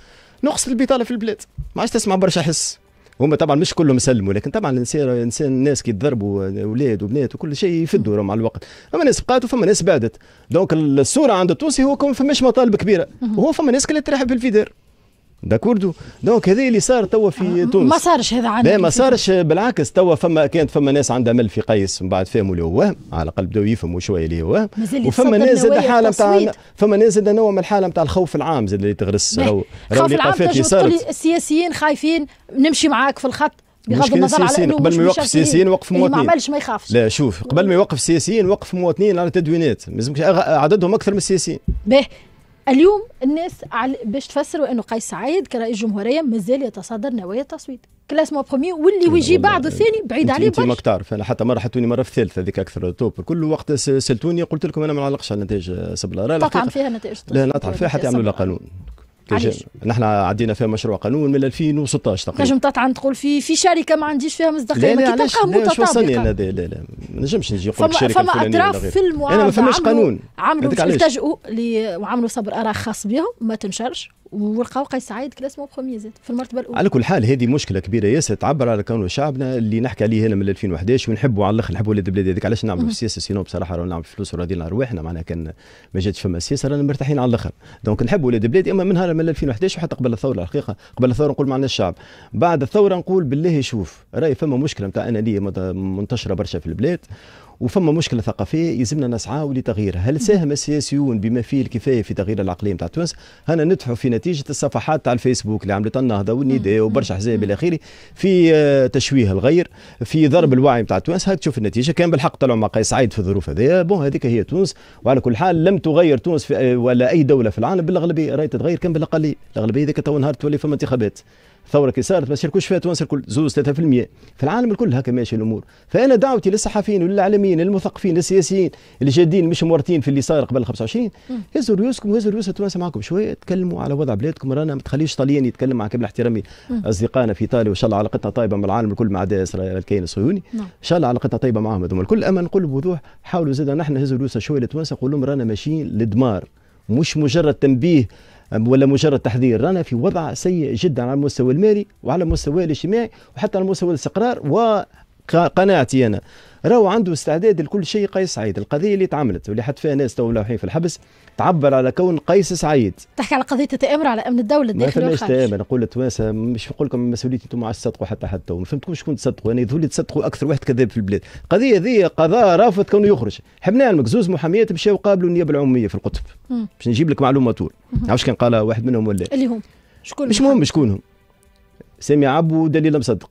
S1: نقص البطاله في البلاد ما عادش تسمع برشا حس هما طبعا مش كلهم سلموا لكن طبعا الانسان الانسان الناس كي تضربوا اولاد وبنات وكل شيء يفدوا مع الوقت فما ناس بقات وفما ناس بعدت دونك الصوره عند التونسي هو كون فماش مطالب كبيره وهو فما ناس كلها ترحب بالفيدير داكوردو دونك هذا اللي صار توا في آه، تونس ما صارش هذا عندنا لا ما صارش بالعكس توا فما كانت فما ناس عندها مل في قيس من بعد فهموا اللي هو على الاقل بداوا يفهموا شويه اللي هو وهم وفما ناس زاد حاله نتاع فما ناس زاد نوع من الحاله نتاع الخوف العام زاد اللي تغرس رو رو اللي صارت
S2: السياسيين خايفين نمشي معاك في الخط بغض النظر على انه قبل ما يوقف السياسيين وقف إيه، مواطنين ما عملش ما يخافش
S1: لا شوف قبل ما يوقف السياسيين وقف مواطنين على تدوينات عددهم اكثر من السياسيين
S2: باهي اليوم الناس باش تفسروا انه قيس سعيد كرئيس جمهوريه مازال يتصدر نوايا التصويت مو برومي واللي ويجي بعد الثاني بعيد عليه برشا
S1: انت تعرف انا حتى مره حطوني مره في الثالثه هذيك اكثر توب كل وقت سالتوني قلت لكم انا ما نعلقش على نتائج سبلا لا فيها
S2: نتائج لا نطعم فيها حتى يعملوا لها
S1: قانون نحن عدينا فيها مشروع قانون من 2016 تقريبا نجم
S2: تطعن تقول في في شركه ما عنديش فيها مصداقيه ما كي تلقاه متطابقه لا
S1: لا لا لا ما نجمش نجي نقول شركه فما اطراف في المعارضه انا ما فماش قانون عملوا التجؤوا
S2: وعملوا صبر اراء خاص بهم ما تنشرش ولقاو قيس سعيد كلاسمون بروميي زاد في المرتبه الاولى على كل
S1: حال هذه مشكله كبيره ياسر تعبر على كون شعبنا اللي نحكي عليه هنا من 2011 ونحبوا على الاخر نحبوا ولاد البلاد هذيك علاش نعملوا في السياسه سينو بصراحه رانا نعمل فلوس وراضينا ارواحنا معناها كان ما جاتش فما سياسه رانا مرتاحين على الاخر دونك نحبوا ولاد البلاد اما من نهار من 2011 وحتى قبل الثوره الحقيقه قبل الثوره نقول معنا الشعب بعد الثوره نقول بالله شوف راهي فما مشكله نتاع انانيه منتشره برشا في البلاد وفما مشكله ثقافيه يلزمنا نسعى لتغييرها هل ساهم السياسيون بما فيه الكفايه في تغيير العقليه نتاع تونس هنا ندفعوا في نتيجه الصفحات تاع الفيسبوك اللي عملت النهضه والنداء وبرشا حزاب الى اخره في آه، تشويه الغير في ضرب الوعي نتاع تونس هاك تشوف النتيجه كان بالحق طلعوا مع قيس سعيد في الظروف هذه بون هذيك هي تونس وعلى كل حال لم تغير تونس في آه، ولا اي دوله في العالم بالاغلبيه راهي تتغير كان بالاقليه الاغلبيه هذيك تو نهار تولي فما انتخابات ثوره كي صارت ما شاركوش فيها تونس الكل زوز 3% في العالم الكل هكا ماشي الامور فانا دعوتي للصحفيين والاعلاميين للمثقفين للسياسيين اللي جادين مش مورتين في اللي صار قبل 25 هزوا ريوسكم وهزوا ريوس تونس معكم شويه تكلموا على وضع بلادكم رانا ما تخليش طلياني يتكلم معك باحترامي اصدقائنا في ايطاليا وان شاء الله علاقتنا طيبه مع العالم الكل مع اسرائيل الكيان الصهيوني نعم. ان شاء الله علاقتنا طيبه معهم هذوما الكل اما نقول بوضوح حاولوا زاد نحن هزوا ريوسنا شويه لتونس نقول لهم رانا ماشيين للدمار مش مجرد تنبيه ولا مجرد تحذير رانا في وضع سيء جدا على المستوى المالي وعلى المستوى الاجتماعي وحتى على المستوى الاستقرار قناعتي انا راهو عنده استعداد لكل شيء قيس سعيد القضيه اللي تعملت واللي حد فيها ناس تو في الحبس تعبر على كون قيس سعيد
S2: تحكي على قضيه التآمر على امن الدوله الداخلي ما فماش
S1: تآمر نقول لتوانسه مش نقول لكم مسؤوليتي انتم ما عادش تصدقوا حتى حتى ما فهمتكمش شكون تصدقوا انا يعني يظهر لي تصدقوا اكثر واحد كذاب في البلاد القضيه هذه قضاء رافض كونه يخرج حبنا زوز محاميات مشاو قابلوا النيابه العموميه في القطب باش نجيب لك معلومه طول عرفت كان قالها واحد منهم ولا اللي هم شكون مش مهم شكونهم سامي عبو ودليل مصدق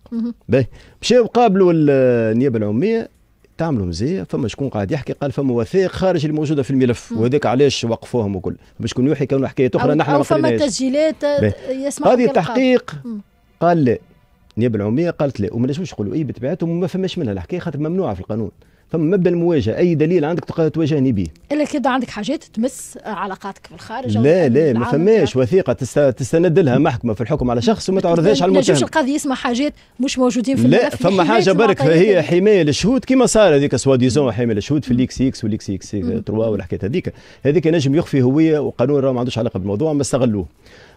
S1: باهي مشاو قابلوا النيابه العموميه تعملوا مزيه فما شكون قاعد يحكي قال فما وثائق خارج الموجوده في الملف وهذاك علاش وقفوهم وكل فما شكون يحكي كانوا حكايه اخرى نحن ما فما
S2: تسجيلات يسمع هذه التحقيق
S1: قال لا النيابه العموميه قالت لا وما نجموش نقولوا اي بطبيعتهم ما فماش منها الحكايه خاطر ممنوعه في القانون فما مبدا المواجهه اي دليل عندك تقدر تواجهني به
S2: الا كده عندك حاجات تمس علاقاتك في الخارج لا لا ما فماش
S1: وثيقه تستند لها محكمه في الحكم على شخص وما تعرضهاش على المتهم القاضي
S2: يسمع حاجات مش موجودين في لا فما حاجه برك هي
S1: حمايه للشهود كما صار هذيك سوا ديزون حمايه للشهود في الاكس اكس والاكس اكس 3 والحكايات هذيك هذيك نجم يخفي هويه وقانون راه ما عندوش علاقه بالموضوع ما استغلوه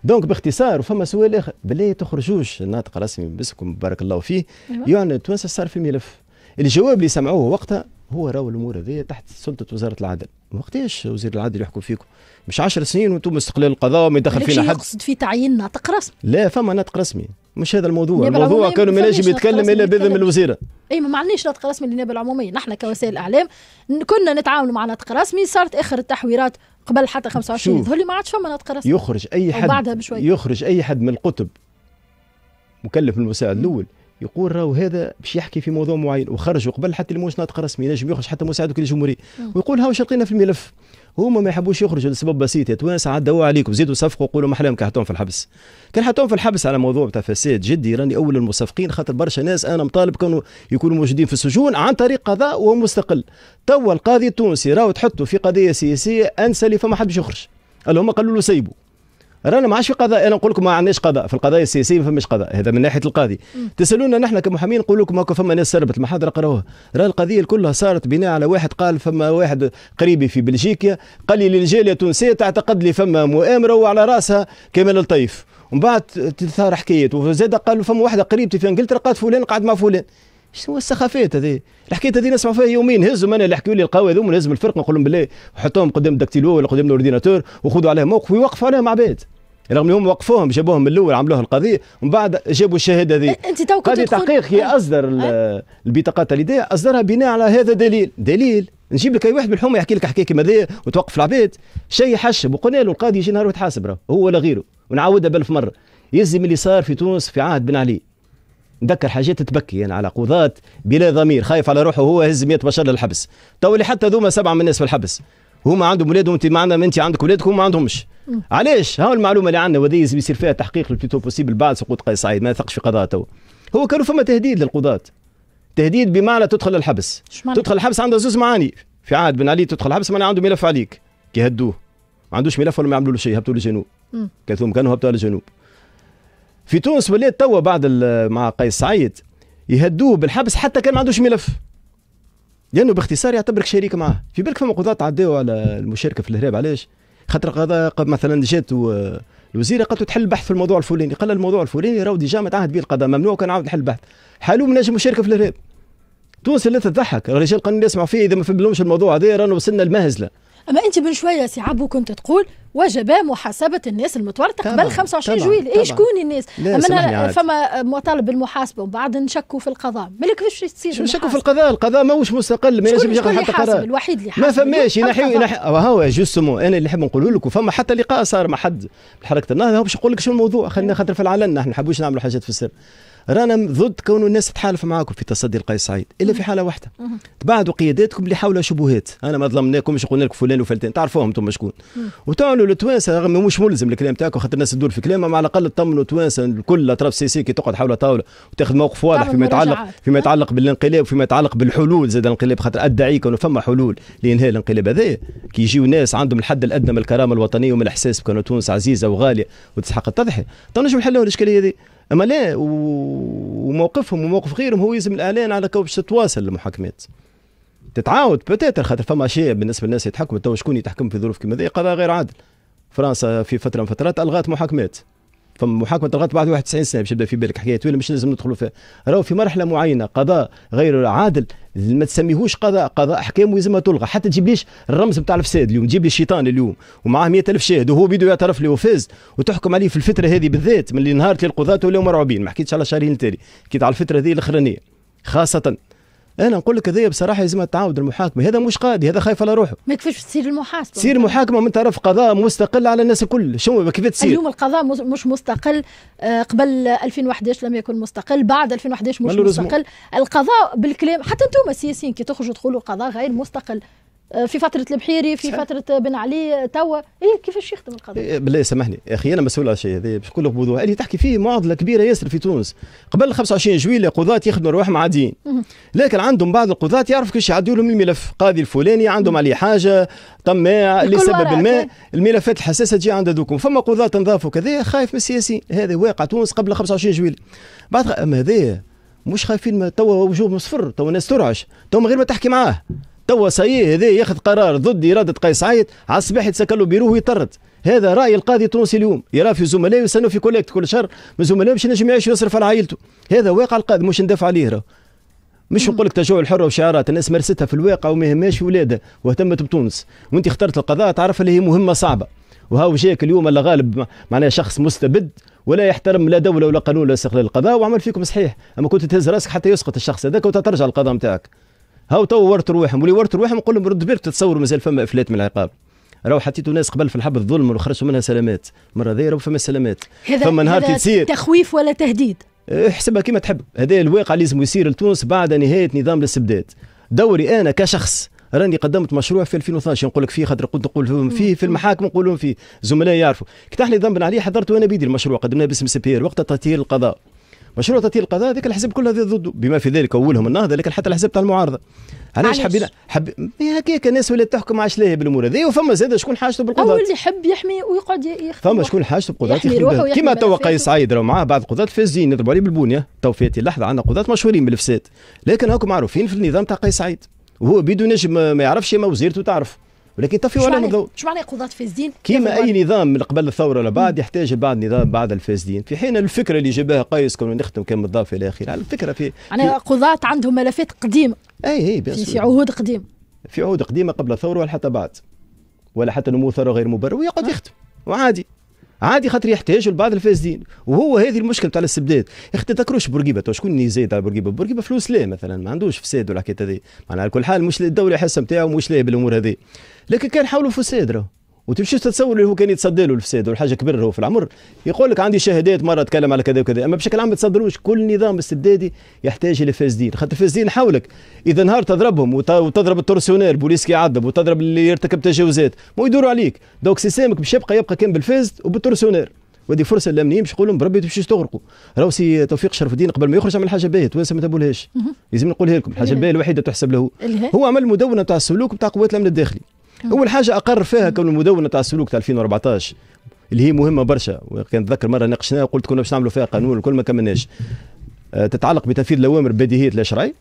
S1: دونك باختصار وفما سؤال اخر بالله تخرجوش الناطق الرسمي باسمكم بارك الله فيه يعني أيوة. التوانسه صار في ملف الجواب اللي سمعوه وقتها هو راهو الامور هذه تحت سلطه وزاره العدل وقتاش وزير العدل يحكم فيكم مش 10 سنين وانتم استقلال القضاء وما يدخل فينا حد يقصد
S2: في تعيين ناطق رسمي
S1: لا فما ناطق رسمي مش هذا الموضوع الموضوع كانوا ما نجم يتكلم الا باذن الوزيره
S2: اي ما عندناش ناطق رسمي للنيابه العموميه نحن كوسائل اعلام كنا نتعاون مع ناطق رسمي صارت اخر التحويرات قبل حتى 25 يظهر لي ما عادش فما ناطق رسمي يخرج اي حد بعدها بشوي
S1: يخرج اي حد من القطب مكلف المساعد الاول يقول راهو هذا باش يحكي في موضوع معين وخرج قبل حتى اللي ناطق رسمي نجم يخرج حتى مساعد الجمهوري ويقول هاو شرقينا في الملف هما ما يحبوش يخرجوا لسبب بسيط يا عدوا عليكم زيدوا صفقوا وقولوا محلاهم كحطوهم في الحبس كان حطوهم في الحبس على موضوع تاع فساد جدي راني اول المصفقين خاطر برشا ناس انا مطالب كانوا يكونوا موجودين في السجون عن طريق قضاء ومستقل توا القاضي التونسي راهو تحطوا في قضيه سياسيه انسى اللي فما حد باش يخرج اللي هما قالوا له سيبوا رانا ما عادش في قضاء انا نقول لكم ما عندناش قضاء في القضايا السياسيه ما فماش قضاء هذا من ناحيه القاضي تسالونا نحن كمحامين نقول لكم هاكا فما ناس سربت المحاضره قراوها راه القضيه كلها صارت بناء على واحد قال فما واحد قريبي في بلجيكا قال لي للجاليه التونسيه تعتقد لي فما مؤامره وعلى راسها كمال الطيف ومن بعد تثار حكايات وزاد قالوا فما واحده قريبتي في انجلترا قالت فلان قعد مع فلان شنو السخافات هذه الحكايه هذه نسمعوا فيها يومين هزوا انا اللي يحكيوا لي القوى هذوما لازم الفرق نقول لهم بالله حطوهم قدام الدكتيلو ولا قدام الاورديناتور وخذوا عليهم موقف ويوقفوا عليهم عباد رغم انهم وقفوهم جابوهم من الاول عملوه القضيه ومن بعد جابوا الشهاده هذه انت تو قاضي تحقيق هي أه؟ اصدر أه؟ البطاقات اللي اصدرها بناء على هذا دليل دليل نجيب لك اي واحد بالحومه يحكي لك حكايه كما ذي وتوقف العباد شيء حشب وقلنا له القاضي يجي نهار ويتحاسب هو ولا غيره ونعاودها بالف مره يزي من اللي صار في تونس في عهد بن علي نذكر حاجات تبكي انا على قضاة بلا ضمير خايف على روحه هو هز 100 بشر للحبس تو اللي حتى ذوما سبعه من الناس في الحبس هما عندهم ولادهم انت معنا انت عندك ولادك هما ما عندهمش علاش ها المعلومه اللي عندنا وهذه لازم يصير فيها تحقيق بلوتو بوسيبل بعد سقوط قيس سعيد ما ثقش في قضاء تو هو كانوا فما تهديد للقضاة تهديد بمعنى تدخل الحبس تدخل الحبس عندها زوز معاني في عهد بن علي تدخل الحبس معناها عنده ملف عليك كيهدوه ما عندوش ملف ولا ما يعملوا له شيء هبطوا للجنوب كثوم كانوا هبطوا للجنوب في تونس ولات توا بعد مع قيس سعيد يهدوه بالحبس حتى كان ما عندوش ملف لانه باختصار يعتبرك شريك معاه في بالك فما قضاة تعداو على المشاركه في الهراب علاش خاطر قضاء مثلا جات الوزيره قالت تحل بحث في الموضوع الفلاني قال الموضوع الفلاني راهو ديجا متعهد به القضاء ممنوع كان عاود نحل بحث حلو من اجل المشاركه في الهراب تونسي اللي تضحك الرجال القانوني يسمع فيه اذا ما فهملهمش الموضوع هذا رانا وصلنا المهزله
S2: اما انت من شويه سي عبو كنت تقول وجب محاسبه الناس المتورطه قبل 25 جويل اي شكون الناس اما فما مطالب بالمحاسبه وبعد نشكوا في القضاء مالك كيفاش تصير نشكوا في
S1: القضاء القضاء ماهوش مستقل ما ينجمش ياخذ حتى قرار الوحيد اللي ما فماش ينحيو ينحيو أه، هو جوستومون انا اللي نحب نقول لك وفما حتى لقاء صار مع حد بحركه النهضه باش نقول لك شنو الموضوع خلينا أيوه. خاطر في العلن نحن ما نحبوش نعملوا حاجات في السر رانا ضد كون الناس تحالف معاكم في تصدي القيس سعيد الا في حاله واحده تبعدوا قياداتكم اللي حول شبهات انا ما ظلمناكمش قلنا لك فلان وفلتان تعرفوهم انتم شكون وتعملوا للتوانسه رغم مش ملزم الكلام تاعكم خاطر الناس تدور في كلامهم على الاقل تطمنوا التوانسه الكل الاطراف السياسيه كي تقعد حول طاوله وتاخذ موقف واضح فيما يتعلق فيما يتعلق أه. بالانقلاب وفيما يتعلق بالحلول زاد الانقلاب خاطر ادعي كانوا فما حلول لانهاء الانقلاب هذا كي يجيو ناس عندهم الحد الادنى من الكرامه الوطنيه ومن الاحساس بكون تونس عزيزه وغاليه وتستحق التضحيه تو نجم نحلوا الاشكاليه هذه اما لا وموقفهم وموقف غيرهم هو يلزم الاعلان على باش تتواصل المحاكمات تتعاود بتاتر خاطر فما شيء بالنسبه للناس يتحكم تو شكون يتحكم في ظروف كيما ذي قضاء غير عادل فرنسا في فتره من فترات الغات محاكمات فمحاكمه الغلط بعد 91 سنه باش يبدا في بالك حكايه طويله مش لازم ندخلوا فيها راهو في مرحله معينه قضاء غير عادل ما تسميهوش قضاء قضاء احكام ولازمها تلغى حتى تجيب ليش الرمز بتاع الفساد اليوم تجيب لي الشيطان اليوم ومعاه 100000 شاهد وهو بيدو يعترف لي وفاز وتحكم عليه في الفتره هذه بالذات من اللي نهار القضاة ولاو مرعوبين ما حكيتش على شهرين تالي حكيت على الفتره هذه الاخرانيه خاصه انا نقول لك هذايا بصراحه لازم تعاود المحاكمه هذا مش قاضي هذا خايف على روحه
S2: ما كيفاش تصير المحاسبه تصير محاكمه
S1: من طرف قضاء مستقل على الناس الكل شنو كيف تصير اليوم
S2: القضاء مش مستقل آه، قبل 2011 لم يكن مستقل بعد 2011 مش مستقل القضاء بالكلام حتى انتم السياسيين كي تخرجوا تقولوا قضاء غير مستقل آه، في فتره البحيري في صحيح. فتره بن علي توا إيه كيفاش يخدم القضاء
S1: إيه، بالله سامحني اخي انا مسؤول على شيء هذا باش نقول لك بوضوح اللي تحكي فيه معضله كبيره ياسر في تونس قبل 25 جويلة قضاة يخدموا رواحهم عاديين لكن عندهم بعض القضاة يعرف كيفاش يعدوا لهم الملف قاضي الفلاني عندهم عليه حاجه طماع لسبب ما الملفات الحساسه تجي عند هذوكم فما قضاة نظاف وكذا خايف من السياسي هذا واقع تونس قبل 25 جويلة بعد اما هذا مش خايفين توا وجوه مصفر توا الناس ترعش توا من غير ما تحكي معاه توا سي هذا ياخذ قرار ضد اراده قيس عايد على الصباح يتسكر له بيروه ويطرد هذا راي القاضي التونسي اليوم يرى في زملائه يستنوا في كوليكت كل شهر من زملائه باش ينجم يعيش ويصرف على عائلته هذا واقع القاضي مش ندافع عليه راه مش نقول لك تجوع الحره وشعارات الناس مارستها في الواقع وما يهمهاش ولادها واهتمت بتونس وانت اخترت القضاء تعرف اللي هي مهمه صعبه وهاو جاك اليوم اللي غالب معناها شخص مستبد ولا يحترم لا دوله ولا قانون ولا استقلال القضاء وعمل فيكم صحيح اما كنت تهز راسك حتى يسقط الشخص هذاك وترجع القضاء نتاعك هاو تو ورت رواحهم واللي ورت رواحهم نقول لهم رد بالك تتصور مازال فما افلات من العقاب راهو حطيتوا ناس قبل في الحب الظلم وخرجوا منها سلامات المره هذه راهو فما سلامات فما نهار تسير تخويف
S2: ولا تهديد
S1: احسبها إيه، كما تحب هذا الواقع اللي لازم يصير لتونس بعد نهايه نظام الاستبداد دوري انا كشخص راني قدمت مشروع في 2012 نقول لك فيه خاطر قلت نقول فيه في المحاكم نقول لهم فيه زملاء يعرفوا كتاح لي ذنب عليه حضرت وانا بيدي المشروع قدمناه باسم سبير وقت تطهير القضاء مشروع تطهير القضاء ذيك الاحزاب هذا ضده بما في ذلك اولهم النهضه لكن حتى الحزب تاع المعارضه علاش حبينا حب هكاك الناس ولات تحكم عشليه بالامور هذه وفما زاد شكون حاجته بالقضاء هو اللي
S2: يحب يحمي ويقعد يخدم
S1: فما شكون حاجته بالقضاء كيما تو قيس سعيد راه معاه بعض القضاة فازين يضربوا عليه بالبنيه تو في هذه اللحظه عندنا قضاة مشهورين بالفساد لكن هاكم معروفين في النظام تاع قيس سعيد وهو بيدو نجم ما يعرفش ما وزيرته تعرف ولكن طفي ولا مقو...
S2: شو معنى قضاة فاسدين؟
S1: كيما اي نظام من قبل الثوره ولا بعد يحتاج بعد نظام بعد الفاسدين في حين الفكره اللي جابها قيس كون نختم كان الضافه الى اخره على الفكره في في...
S2: قضاة عندهم ملفات قديمه اي اي في عهود قديمه
S1: في عهود قديمه قبل الثوره ولا حتى بعد ولا حتى نمو ثوره غير مبرر ويقعد آه. يخدم وعادي عادي خاطر يحتاجوا لبعض الفاسدين وهو هذه المشكله تاع الاستبداد يا اخي تذكروش بورقيبه تو شكون اللي زايد على بورقيبه بورقيبه فلوس لا مثلا ما عندوش فساد ولا حكايه هذه معناها على كل حال مش الدوله حصه نتاعو مش ليه بالامور هذه لكن كان حاولوا فساد راه وتمشي تتصور اللي هو كان يتصدى له الفساد ولا حاجه كبر هو في العمر يقول لك عندي شهادات مره تكلم على كذا وكذا اما بشكل عام ما تصدروش كل نظام استبدادي يحتاج الى فاسدين خاطر الفاسدين حولك اذا نهار تضربهم وتضرب التورسيونير بوليس كيعذب وتضرب اللي يرتكب تجاوزات ما يدوروا عليك دونك سيستمك باش يبقى يبقى كان بالفاسد وبالتورسيونير ودي فرصه الامنيين باش يقولوا لهم بربي تمشيو تغرقوا راهو سي توفيق شرف الدين قبل ما يخرج عمل حاجه باهيه توانسه ما تبولهاش لازم نقولها لكم الحاجه الباهيه الوحيده تحسب له هو عمل مدونه تاع السلوك تاع قوات الامن الداخلي اول حاجه اقر فيها كون المدونه تاع السلوك تاع 2014 اللي هي مهمه برشا وكان تذكر مره ناقشناها وقلت كنا باش نعملوا فيها قانون الكل ما كملناش آه، تتعلق بتنفيذ الاوامر بديهيه الاشراي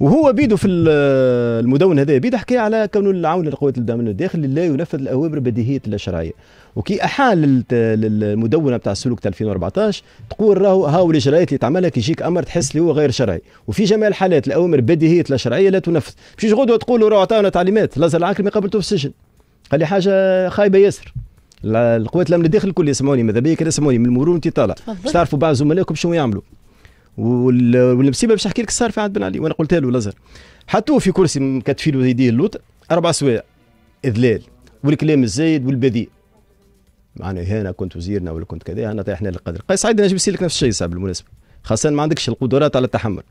S1: وهو بيدو في آه، المدونة هذا بيد حكي على كون العون للقوات الامن الداخلي لا ينفذ الاوامر بديهيه الاشراي وكي احال المدونه بتاع السلوك تاع 2014 تقول راهو هاو الاجراءات اللي تعملها كي يجيك امر تحس اللي هو غير شرعي وفي جميع الحالات الاوامر بديهيه الاشرعيه لا تنفذ مش غدوه تقولوا راهو عطاونا تعليمات لازم ما قابلته في السجن قال لي حاجه خايبه ياسر القوات الامن الداخلي الكل يسمعوني ماذا بيا كان يسمعوني من المرور وانت طالع باش تعرفوا بعض زملائكم شنو يعملوا والمصيبه باش نحكي لك صار في عهد بن علي وانا قلت له الازهر حطوه في كرسي مكتفي له يديه اللوط اربع سوايع اذلال والكلام الزايد والبذيء معنا هنا كنت وزيرنا ولا كنت كذا انا طيحنا للقدر قيس سعيد انا جبت لك نفس الشيء صعب بالمناسبه خاصه ما عندكش القدرات على التحمل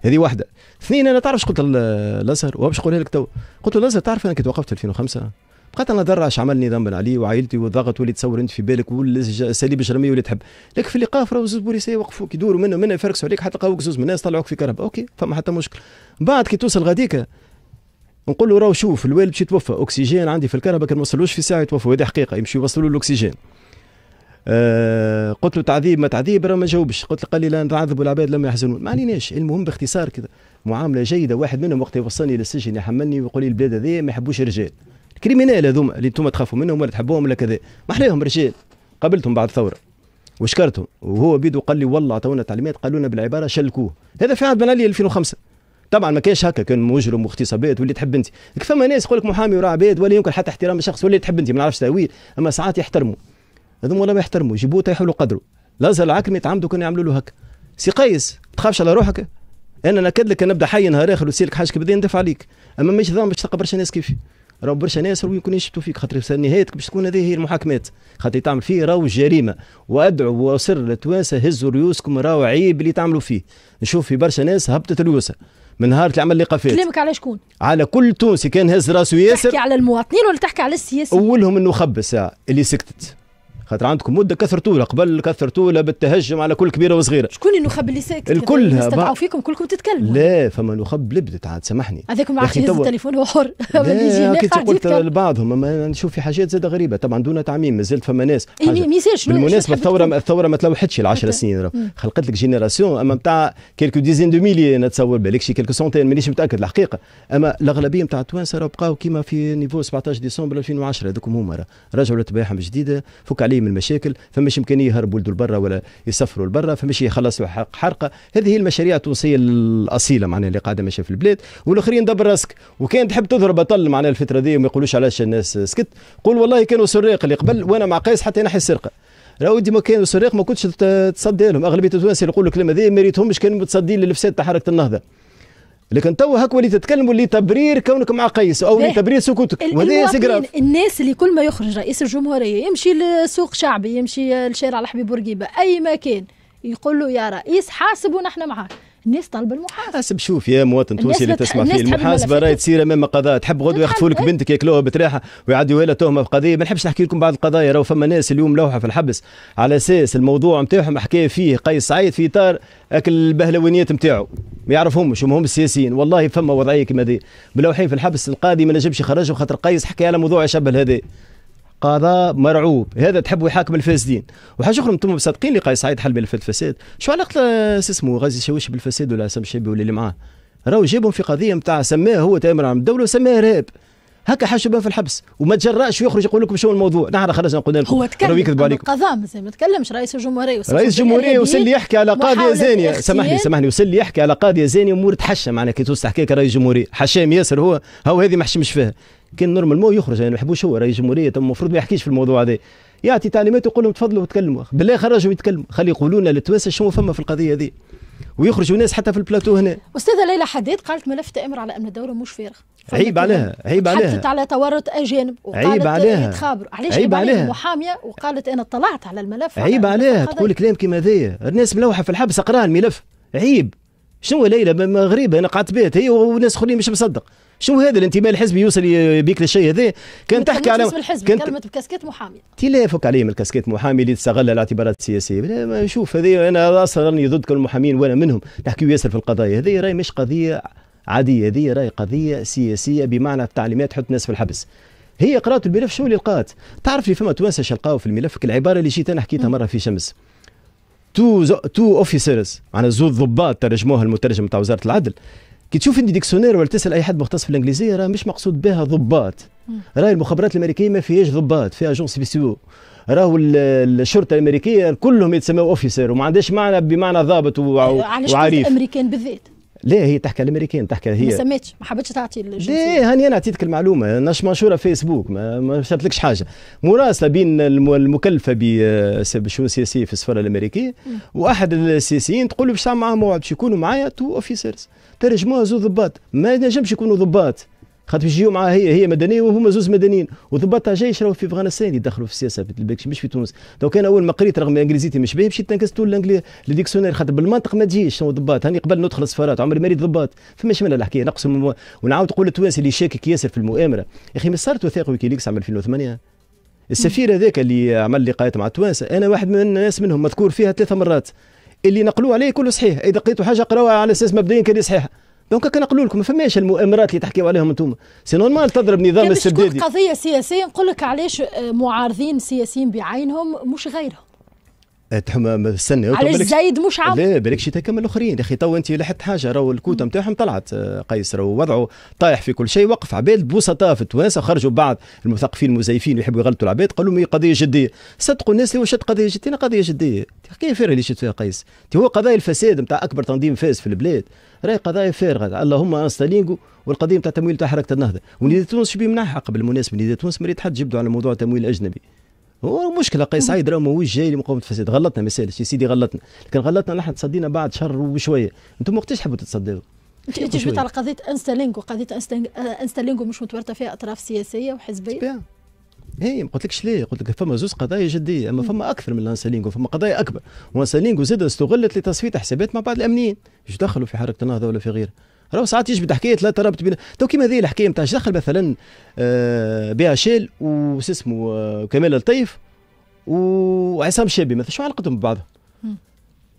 S1: هذه واحده اثنين انا تعرف قلت الازهر وباش نقولها لك تو قلت له الازهر تعرف انا كنت وقفت 2005 بقيت انا ضر اش عملني ذنبا عليه وعائلتي والضغط واللي تصور انت في بالك والاساليب الجرميه واللي تحب لكن في اللقاء راهو زوز بوليسيه يوقفوك يدوروا منه منه يفركسوا عليك حتى لقاوك زوز من الناس طلعوك في كرهب اوكي فما حتى مشكل بعد كي توصل غاديك نقول له راهو شوف الوالد باش يتوفى اكسجين عندي في الكهرباء كان ما وصلوش في ساعه يتوفى وهذه حقيقه يمشي يوصلوا له الاكسجين آه قلت له تعذيب ما تعذيب راه ما جاوبش قلت له قال لي لا نعذب العباد لما يحزنون ما عليناش المهم باختصار كذا معامله جيده واحد منهم وقت يوصلني للسجن يحملني ويقول لي البلاد هذه ما يحبوش الرجال كريمينال هذوما اللي انتم تخافوا منهم ولا تحبوهم ولا كذا ما احلاهم رجال قابلتهم بعد الثوره وشكرتهم وهو بيدو قال لي والله عطونا تعليمات قالوا لنا بالعباره شلكوه هذا في عهد بن علي 2005 طبعا ما كانش هكا كان مجرم واغتصابات واللي تحب انت فما ناس يقول لك محامي وراء عباد ولا يمكن حتى احترام الشخص واللي تحب انت ما نعرفش تاويل اما ساعات يحترموا هذوما والله ما يحترموا يجيبوه له قدره الازهر العكرمي يتعمدوا كانوا يعملوا له هكا سي قيس تخافش على روحك انا نكد لك نبدا حي نهار اخر وسيلك حاجه كبدين ندافع عليك اما مش ذنب باش تلقى برشا ناس كيفي راهو برشا ناس راهو يكون يشبتوا فيك خاطر نهايتك باش تكون هذه هي المحاكمات خاطر تعمل فيه راهو جريمه وادعو واسر لتوانسه هزوا ريوسكم راهو عيب اللي تعملوا فيه نشوف في برشا ناس هبطت ريوسها من نهار اللي عمل لقافات
S2: كلامك على شكون؟
S1: على كل تونسي كان هز راسه ياسر تحكي على
S2: المواطنين ولا تحكي على السياسيين؟ اولهم
S1: انه خبس آه، اللي سكتت خاطر عندكم مده كثرتوا قبل كثرتوا بالتهجم على كل كبيره وصغيره شكون
S2: النخب اللي ساكت الكلها بقى... فيكم كلكم تتكلموا
S1: لا فما نخب لبدت عاد سامحني هذاك مع عادش طو... التليفون
S2: هو حر *laughs* قلت
S1: لبعضهم اما نشوف في حاجات زاد غريبه طبعا دون تعميم مازال فما ناس إيه، بالمناسبه الثوره الثوره ما تلوحتش ال 10 سنين خلقت لك جينيراسيون اما نتاع كيلكو ديزين دو ميلي نتصور بالك شي كيلكو سونتين مانيش متاكد الحقيقه اما الاغلبيه نتاع التوانسه بقاو كيما في نيفو 17 ديسمبر 2010 هذوك هما رجعوا لطبيعهم جديده فك عليه من المشاكل فماش إمكانية يهربوا لدول برا ولا يسافروا لبرا فماش يخلصوا حق حرقة هذه هي المشاريع التونسية الأصيلة معناها اللي قاعدة ماشية في البلاد والآخرين دبر راسك وكان تحب تضرب أطل معناها الفترة دي وما يقولوش علاش الناس سكت قول والله كانوا سراق اللي قبل وأنا مع قيس حتى نحي السرقة راهو ديما كانوا السراق ما كنتش تصدي لهم اغلبيه التونسي اللي يقولوا الكلام هذا ما ريتهمش كانوا متصدين للفساد تاع حركه النهضه لكن تو هاك وليت تتكلموا لتبرير كونك مع قيس او لتبرير سكوتك وهذا سقراف
S2: الناس اللي كل ما يخرج رئيس الجمهوريه يمشي لسوق شعبي يمشي لشارع الحبيب بورقيبه اي مكان يقول له يا رئيس حاسب ونحن معاك الناس طالب المحاسبه
S1: حاسب آه، شوف يا مواطن تونسي اللي تسمع فيه المحاسبه راهي تصير امام قضاء تحب غدوه يخطفوا لك بنتك ياكلوها بتريحه ويعدوا لها تهمه في قضيه ما نحبش نحكي لكم بعض القضايا راهو فما ناس اليوم لوحه في الحبس على اساس الموضوع نتاعهم حكايه فيه قيس سعيد في اطار اكل البهلوانيات نتاعو ما يعرفهمش وما هم السياسيين والله فما وضعيه كما دي ملوحين في الحبس القاضي ما نجمش يخرجهم خاطر قيس حكى على موضوع شبه هذا قضاء مرعوب هذا تحبوا يحاكم الفاسدين وحاجه اخرى انتم مصدقين لقاء سعيد حل في الفساد شو علاقه اسمه غازي شويش بالفساد ولا عصام الشابي ولا اللي معاه راهو جابهم في قضيه نتاع سماها هو تامر عام الدوله وسماها ارهاب هكا حاشبه في الحبس وما تجرأش يخرج يقول لكم شو الموضوع نحن نعم، خرجنا قلنا لكم هو تكلم يكذبوا عليكم
S2: القضاء ما تكلمش رئيس الجمهوريه رئيس الجمهوريه وصل يحكي على قاضيه زانيه سامحني سامحني
S1: وصل يحكي على قاضيه زانيه امور تحشى معنا كي توصل حكايه رئيس الجمهوريه حشام ياسر هو هو هذه ما حشمش فيها كان نورمال مو يخرج يعني ما يحبوش هو رئيس الجمهوريه المفروض ما يحكيش في الموضوع هذا يعطي تعليمات ويقول لهم تفضلوا وتكلموا بالله خرجوا يتكلموا خلي يقولوا لنا للتوانسه شنو فما في القضيه هذه ويخرجوا ناس حتى في البلاتو هنا
S2: استاذه ليلى حداد قالت ملف تامر على امن الدوله مش فارغ
S1: عيب عليها عيب عليها تحدثت
S2: على تورط اجانب وقالت عيب عليها تخابروا علاش عيب عليها محاميه وقالت انا اطلعت على الملف عيب عليها تقول
S1: كلام كيما هذايا الناس ملوحه في الحبس اقرا الملف عيب شنو ليلى غريبه انا قعدت بيت هي وناس اخرين مش مصدق شنو هذا الانتماء الحزبي يوصل بيك للشيء هذا كان تحكي على كان كلمت
S2: بكاسكيت محامي
S1: تلافك عليه من الكاسكيت محامي اللي تستغل الاعتبارات السياسيه ما شوف هذه انا اصلا راني ضد كل المحامين وانا منهم نحكي ياسر في القضايا هذه راهي مش قضيه عادية هذه راهي قضية سياسية بمعنى التعليمات تحط الناس في الحبس هي قرات الملف شو اللي لقات تعرف لي فما توانسة شلقاو في الملف العبارة اللي جيت أنا حكيتها مرة في شمس تو تو اوفيسرز معناها زو ضباط ترجموها المترجم تاع وزاره العدل كي تشوف انت ديكسيونير ولا تسال اي حد مختص في الانجليزيه راه مش مقصود بها ضباط راهي المخابرات الامريكيه ما فيهاش ضباط فيها جون سبيسيو راهو الشرطه الامريكيه كلهم يتسموا اوفيسر وما عندهاش معنى بمعنى ضابط وعريف علاش
S2: الامريكان بالذات
S1: لا هي تحكي على الامريكان تحكي هي ما
S2: سميتش ما حبيتش تعطي الجنسيه
S1: لا هاني انا عطيتك المعلومه نش منشوره فيسبوك ما, ما شرتلكش حاجه مراسله بين المكلفه بالشؤون السياسيه في السفاره الامريكيه واحد السياسيين تقول له باش تعمل معاهم موعد باش يكونوا معايا تو اوفيسرز ترجموها زو ضباط ما ينجمش يكونوا ضباط خاطر باش يجيو معاها هي هي مدنيه وهما زوز مدنيين وضبطها جيش راهو في افغانستان يدخلوا في السياسه في البكش مش في تونس دو كان اول ما قريت رغم انجليزيتي مش باهي مشيت نكست الانجلي الديكسيونير خاطر بالمنطق ما تجيش ضباط هاني قبل ندخل السفارات عمري ما ريت ضباط فماش منها الحكايه نقسم ونعاود تقول التوانسي اللي شاكك ياسر في المؤامره يا اخي ما صارت وثائق ويكيليكس عام 2008 السفير هذاك اللي عمل لقاءات مع التوانسه انا واحد من الناس منهم مذكور فيها ثلاثه مرات اللي نقلوه عليه كله صحيح اذا لقيتوا حاجه قراوها على اساس مبدئيا كان صحيحه دونك كنقول لكم ما فماش المؤامرات اللي تحكيو عليهم انتم سي نورمال تضرب نظام السدادي
S2: قضيه سياسيه نقول لك علاش آه، معارضين سياسيين بعينهم مش غيرهم
S1: تحما مستنى علاش زايد مش عارف لا بالك شي تكمل الاخرين يا اخي تو انت لحت حاجه راهو الكوته نتاعهم طلعت آه، قيس راهو وضعه طايح في كل شيء وقف عباد بوسطاء في التوانسه خرجوا بعض المثقفين المزيفين يحبوا يغلطوا العباد قالوا لهم إيه، قضيه جديه صدقوا الناس اللي وشت قضيه جديه قضيه جديه كيف اللي شفت فيها قيس هو قضايا الفساد نتاع اكبر تنظيم فاس في البلاد راهي قضايا فارغه اللهم انستالينغو والقضيه نتاع تمويل تاع حركه النهضه ونيدي تونس شبيه منحق قبل المناسبه نديد تونس مريت حد جبدوا على موضوع التمويل الاجنبي هو مشكلة قيس عايد راهو ماهوش جاي لمقاومه الفساد غلطنا ما سالش يا سيدي غلطنا لكن غلطنا نحن تصدينا بعد شهر وشويه انتم وقتاش حبوا تتصدوا
S2: انت جبت على قضيه انستالينكو قضيه انستالينكو آه، مش متورطه فيها اطراف سياسيه وحزبيه
S1: هي إيه، ما قلتلكش ليه قلت لك فما زوز قضايا جديه اما فما اكثر من لانسالينغو فما قضايا اكبر وانسالينغو زاد استغلت لتصفيه حسابات مع بعض الامنيين مش دخلوا في حركه النهضه ولا في غيرها راه ساعات يجبد حكايه لا تربط بين تو كيما هذه الحكايه نتاع دخل مثلا آه، بي اش ال وش اسمه آه، كمال لطيف وعصام شابي مثلا شو علاقتهم ببعضهم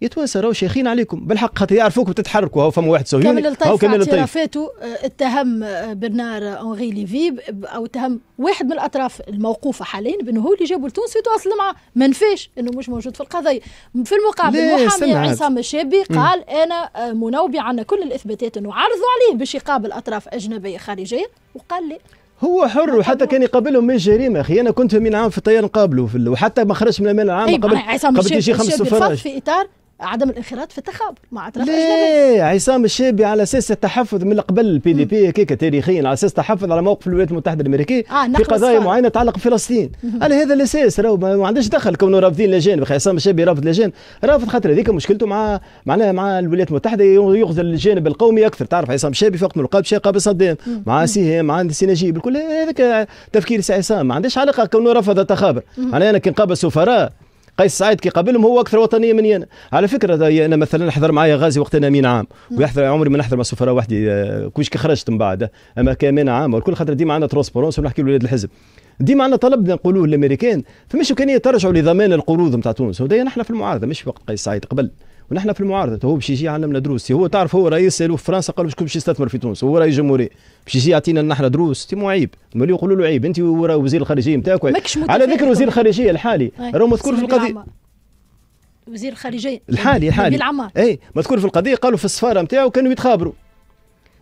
S1: يتوانسه راهو شيخين عليكم بالحق خاطر يعرفوك وتتحركوا هاو فما واحد سويوني كامل الطيف كامل الطيف
S2: اعترافاته آه، اتهم آه، برنار اونغي ليفيب او اتهم واحد من الاطراف الموقوفه حاليا بانه هو اللي جابه لتونس يتواصل معه ما نفاش انه مش موجود في القضيه في المقابل محامي عصام الشابي قال انا آه، منوبي عنا كل الاثباتات انه عرضوا عليه باش يقابل اطراف اجنبيه خارجيه وقال لي
S1: هو حر وحتى كان يقابلهم من جريمه اخي انا كنت من عام في الطيار نقابله وحتى ما خرجش من الامان العام طيب، قبل قبل شي خمس سفرات في
S2: اطار عدم الانخراط في التخابر مع اطراف ليه
S1: عصام الشابي على اساس التحفظ من قبل البي دي بي هكاك تاريخيا على اساس تحفظ على موقف الولايات المتحده الامريكيه آه في قضايا معينه تتعلق بفلسطين على هذا الاساس راهو ما عندهاش دخل كونه رافضين لجان عصام الشابي رافض لجان رافض خاطر هذيك مشكلته مع معناها مع الولايات المتحده يغزل الجانب القومي اكثر تعرف عصام الشابي في وقت من القاب شاقه بصدام مع سيهام مع نجيب الكل هذاك تفكير سي عصام ما عندهاش علاقه كونه رفض التخابر معناها انا كي نقابل سفراء قيس سعيد كي قابلهم هو اكثر وطنيه مني انا على فكره انا مثلا حضر معايا غازي وقت انا 100 عام نعم. ويحضر عمري ما نحضر مع سفراء وحدي آه، كويش كي خرجت من بعد اما كان عام والكل خاطر ديما عندنا ترونسبورونس ونحكي لولاد الحزب ديما عندنا طلب نقولوه للامريكان فمش امكانيه ترجعوا لضمان القروض نتاع تونس وهذا نحن في المعارضه مش في وقت قيس سعيد قبل ونحن في المعارضه هو باش يجي يعلمنا دروس هو تعرف هو رئيس سالوه في فرنسا قال باش باش يستثمر في تونس هو رئيس جمهوري باش يجي يعطينا نحن دروس تي عيب ملي يقولوا له عيب انت وزير الخارجيه نتاعك على ذكر وزير الخارجيه الحالي راه مذكور في القضيه
S2: وزير الخارجيه الحالي الحالي اي
S1: مذكور في القضيه قالوا في السفاره نتاعو كانوا يتخابروا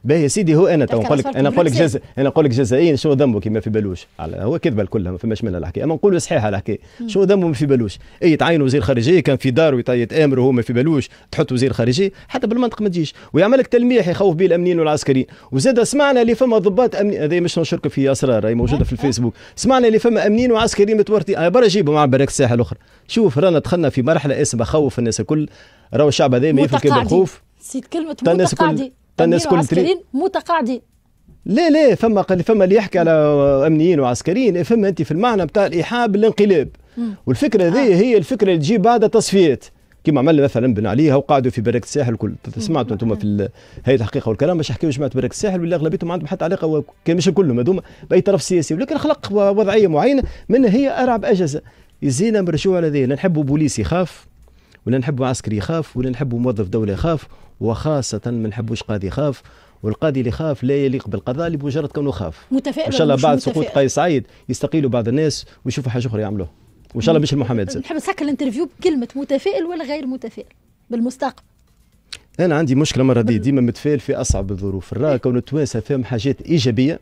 S1: باهي يا سيدي هو انا تو نقول لك انا نقول لك جز... انا نقول لك جزائيا شنو ذنبه كيما في بالوش هو كذبه الكل ما فماش منها الحكايه اما نقولوا صحيحه الحكايه شنو ذنبه ما في بالوش اي تعين وزير خارجيه كان في دار يتامر وهو ما في بالوش تحط وزير خارجيه حتى بالمنطق ما تجيش ويعمل لك تلميح يخوف به الامنيين والعسكريين وزاد سمعنا اللي فما ضباط امني هذا مش نشرك في اسرار هي موجوده في الفيسبوك سمعنا اللي فما امنيين وعسكريين متورطين برا جيبهم على براك الساحه الاخرى شوف رانا دخلنا في مرحله اسمها خوف الناس الكل راهو الشعب هذا ما يفهم كيف الخوف
S2: سيد كلمه متقاعدي الناس كل عسكريين متقاعدين
S1: لا لا فما قال فما اللي يحكي على امنيين وعسكريين إيه، فما انت في المعنى بتاع الايحاء بالانقلاب والفكره هذه آه. هي الفكره اللي تجي بعد تصفيات كما عملنا مثلا بن عليها وقعدوا في بركه الساحل الكل سمعتوا انتم في هذه الحقيقه والكلام باش حكيوا جماعه بركه الساحل واللي اغلبيتهم عندهم حتى علاقه كان مش كلهم هذوما باي طرف سياسي ولكن خلق وضعيه معينه منها هي ارعب اجهزه يزينا مرجوع على ذي نحبوا بوليس يخاف ولا نحبوا عسكري يخاف ولا نحبوا موظف دوله يخاف وخاصه ما نحبوش قاضي خاف والقاضي اللي خاف لا يليق بالقضاء لمجرد كونه خاف
S2: متفائل ان شاء الله بعد سقوط قيس
S1: سعيد يستقيلوا بعض الناس ويشوفوا حاجه اخرى يعملوها وان شاء الله مش المحاماه نحب
S2: نسكر الانترفيو بكلمه متفائل ولا غير متفائل بالمستقبل
S1: انا عندي مشكله مره دي ديما متفائل في اصعب الظروف راه إيه. كون التوانسه فيهم حاجات ايجابيه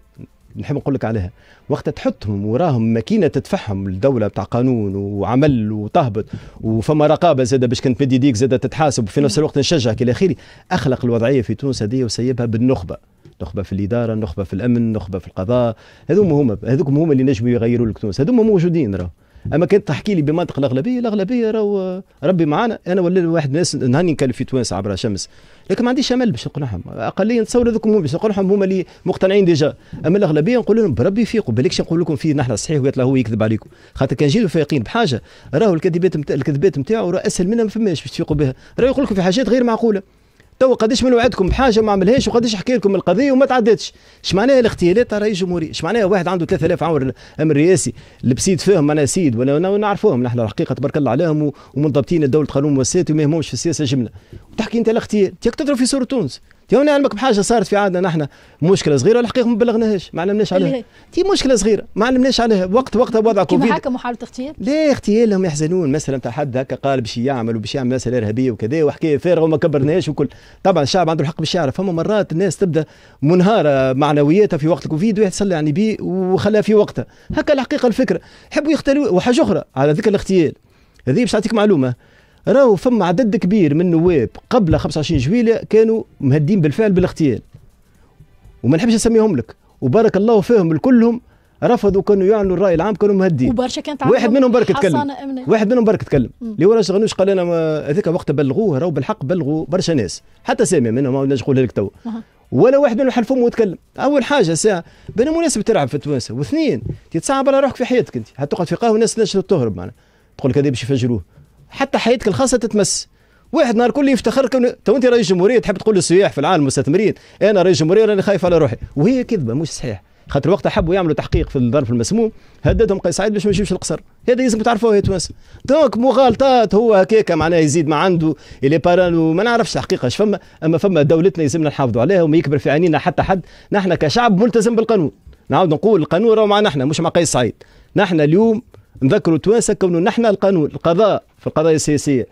S1: نحب نقول لك عليها وقت تحطهم وراهم ماكينه تدفعهم الدوله بتاع قانون وعمل وتهبط وفما رقابه زاده باش كانت مدي ديك زاده تتحاسب وفي نفس الوقت نشجعك الى اخره اخلق الوضعيه في تونس هذه وسيبها بالنخبه نخبه في الاداره نخبه في الامن نخبه في القضاء هذوما هما هذوك هما اللي نجموا يغيروا لك تونس هذوما موجودين راهو اما كنت تحكي لي بمنطق الاغلبيه الاغلبيه راهو ربي معانا انا ولا واحد ناس نهني نكلف في تونس عبر شمس لكن ما عنديش امل باش نقنعهم اقليه نتصور هذوك باش نقنعهم هما اللي مقتنعين ديجا اما الاغلبيه نقول لهم بربي فيقوا بالكش نقول لكم فيه نحن صحيح ويطلع هو يكذب عليكم خاطر كان جيلو فايقين بحاجه راهو الكذبات الكذبات نتاعو راه اسهل منها ما فماش باش تفيقوا بها راهو يقول لكم في حاجات غير معقوله تو قداش من وعدكم بحاجه ما عملهاش وقداش حكي لكم القضيه وما تعدتش اش معناها الاغتيالات رئيس جمهوريه اش معناها واحد عنده 3000 عمر امر رئاسي لبسيد فيهم انا سيد ولا نعرفوهم نحن الحقيقه تبارك الله عليهم ومنضبطين الدوله قانون مؤسساتي وما يهمهمش في السياسه جمله وتحكي انت الاغتيال ياك تضرب في صوره تونس تو نعلمك بحاجه صارت في عادنا نحن مشكله صغيره الحقيقه ما بلغناهاش ما علمناش عليها إيه. تي مشكله صغيره ما علمناش عليها وقت وقت وضع كوفيد كيما هكا
S2: محاوله اغتيال
S1: لا اغتيال لهم يحزنون مثلا تاع حد هكا قال باش يعمل وباش يعمل مساله ارهابيه وكذا وحكايه فارغه وما كبرناهاش وكل طبعا الشعب عنده الحق باش يعرف فما مرات الناس تبدا منهاره معنوياتها في وقت الكوفيد واحد صلى يعني بي وخلاها في وقتها هكا الحقيقه الفكره يحبوا يختلوا وحاجه اخرى على ذكر الاغتيال هذه باش تعطيك معلومه راهو فما عدد كبير من النواب قبل 25 جويلة كانوا مهدين بالفعل بالاغتيال وما نحبش نسميهم لك وبارك الله فيهم الكلهم رفضوا كانوا يعلنوا الراي العام كانوا مهدين وبرشا
S2: كانت واحد منهم برك تكلم واحد
S1: منهم برك تكلم اللي هو راشد غنوش قال انا هذاك وقت بلغوه راهو بالحق بلغوا برشا ناس حتى سامي منهم ما نجم لك تو ولا واحد منهم حل فمه وتكلم اول حاجه ساعه بين مناسب تلعب في تونس واثنين تتصعب على روحك في حياتك انت تقعد في قهوه الناس تنجم تهرب معنا تقول لك هذا باش يفجروه حتى حياتك الخاصه تتمس واحد نهار كل يفتخر كون تو انت رئيس جمهوريه تحب تقول للسياح في العالم المستثمرين انا رئيس جمهوريه راني خايف على روحي وهي كذبه مش صحيح خاطر وقتها حبوا يعملوا تحقيق في الظرف المسموم هددهم قيس سعيد باش ما يمشيوش القصر هذا لازم تعرفوه يا تونس دونك مغالطات هو هكاك معناه يزيد ما عنده اللي بارانو ما نعرفش الحقيقه اش فما اما فما دولتنا يلزمنا نحافظوا عليها وما يكبر في عينينا حتى حد نحن كشعب ملتزم بالقانون نعاود نقول القانون راهو معنا احنا مش مع قيس سعيد نحن اليوم نذكروا توانسه كونه نحن القانون القضاء في القضايا السياسيه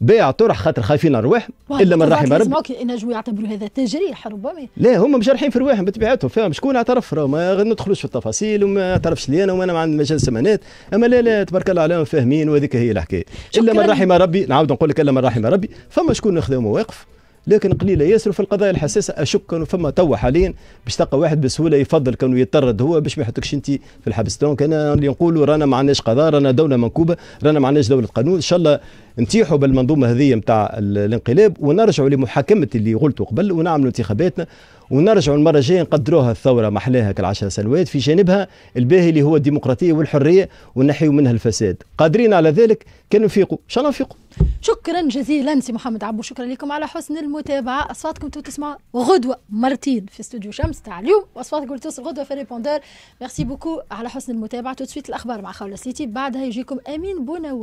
S1: باع طرح خاطر خايفين على الا من رحم ربي
S2: ممكن ينجموا يعتبروا هذا تجريح ربما
S1: لا هم مجرحين في رواحهم بطبيعتهم فاهم شكون اعترف ما ندخلوش في التفاصيل وما اعترفش لي انا وانا ما عندي مجال سمانات اما لا لا تبارك الله عليهم فاهمين وهذيك هي الحكايه الا من رحم ربي نعاود نقول لك الا من رحم ربي فما شكون اخذوا مواقف لكن قليله ياسر في القضايا الحساسه اشك انه فما توا حاليا باش تلقى واحد بسهوله يفضل كانوا يطرد هو باش ما يحطكش انت في الحبس دونك انا اللي نقولوا رانا ما عندناش قضاء رانا دوله منكوبه رانا ما عندناش دوله قانون ان شاء الله نتيحوا بالمنظومه هذه نتاع الانقلاب ونرجعوا لمحاكمه اللي قلته قبل ونعملوا انتخاباتنا ونرجعوا المره الجايه نقدروها الثوره ما احلاها كالعشر سنوات في جانبها الباهي اللي هو الديمقراطيه والحريه ونحيوا منها الفساد قادرين على ذلك كان نفيقوا ان شاء الله نفيقوا
S2: شكرا جزيلا سي محمد عبو شكرا لكم على حسن المتابعه اصواتكم تسمع غدوه مرتين في استوديو شمس تاع اليوم واصواتكم تسمع غدوه في ريبوندور ميرسي بوكو على حسن المتابعه تو الاخبار مع خوله سيتي بعدها يجيكم امين بونو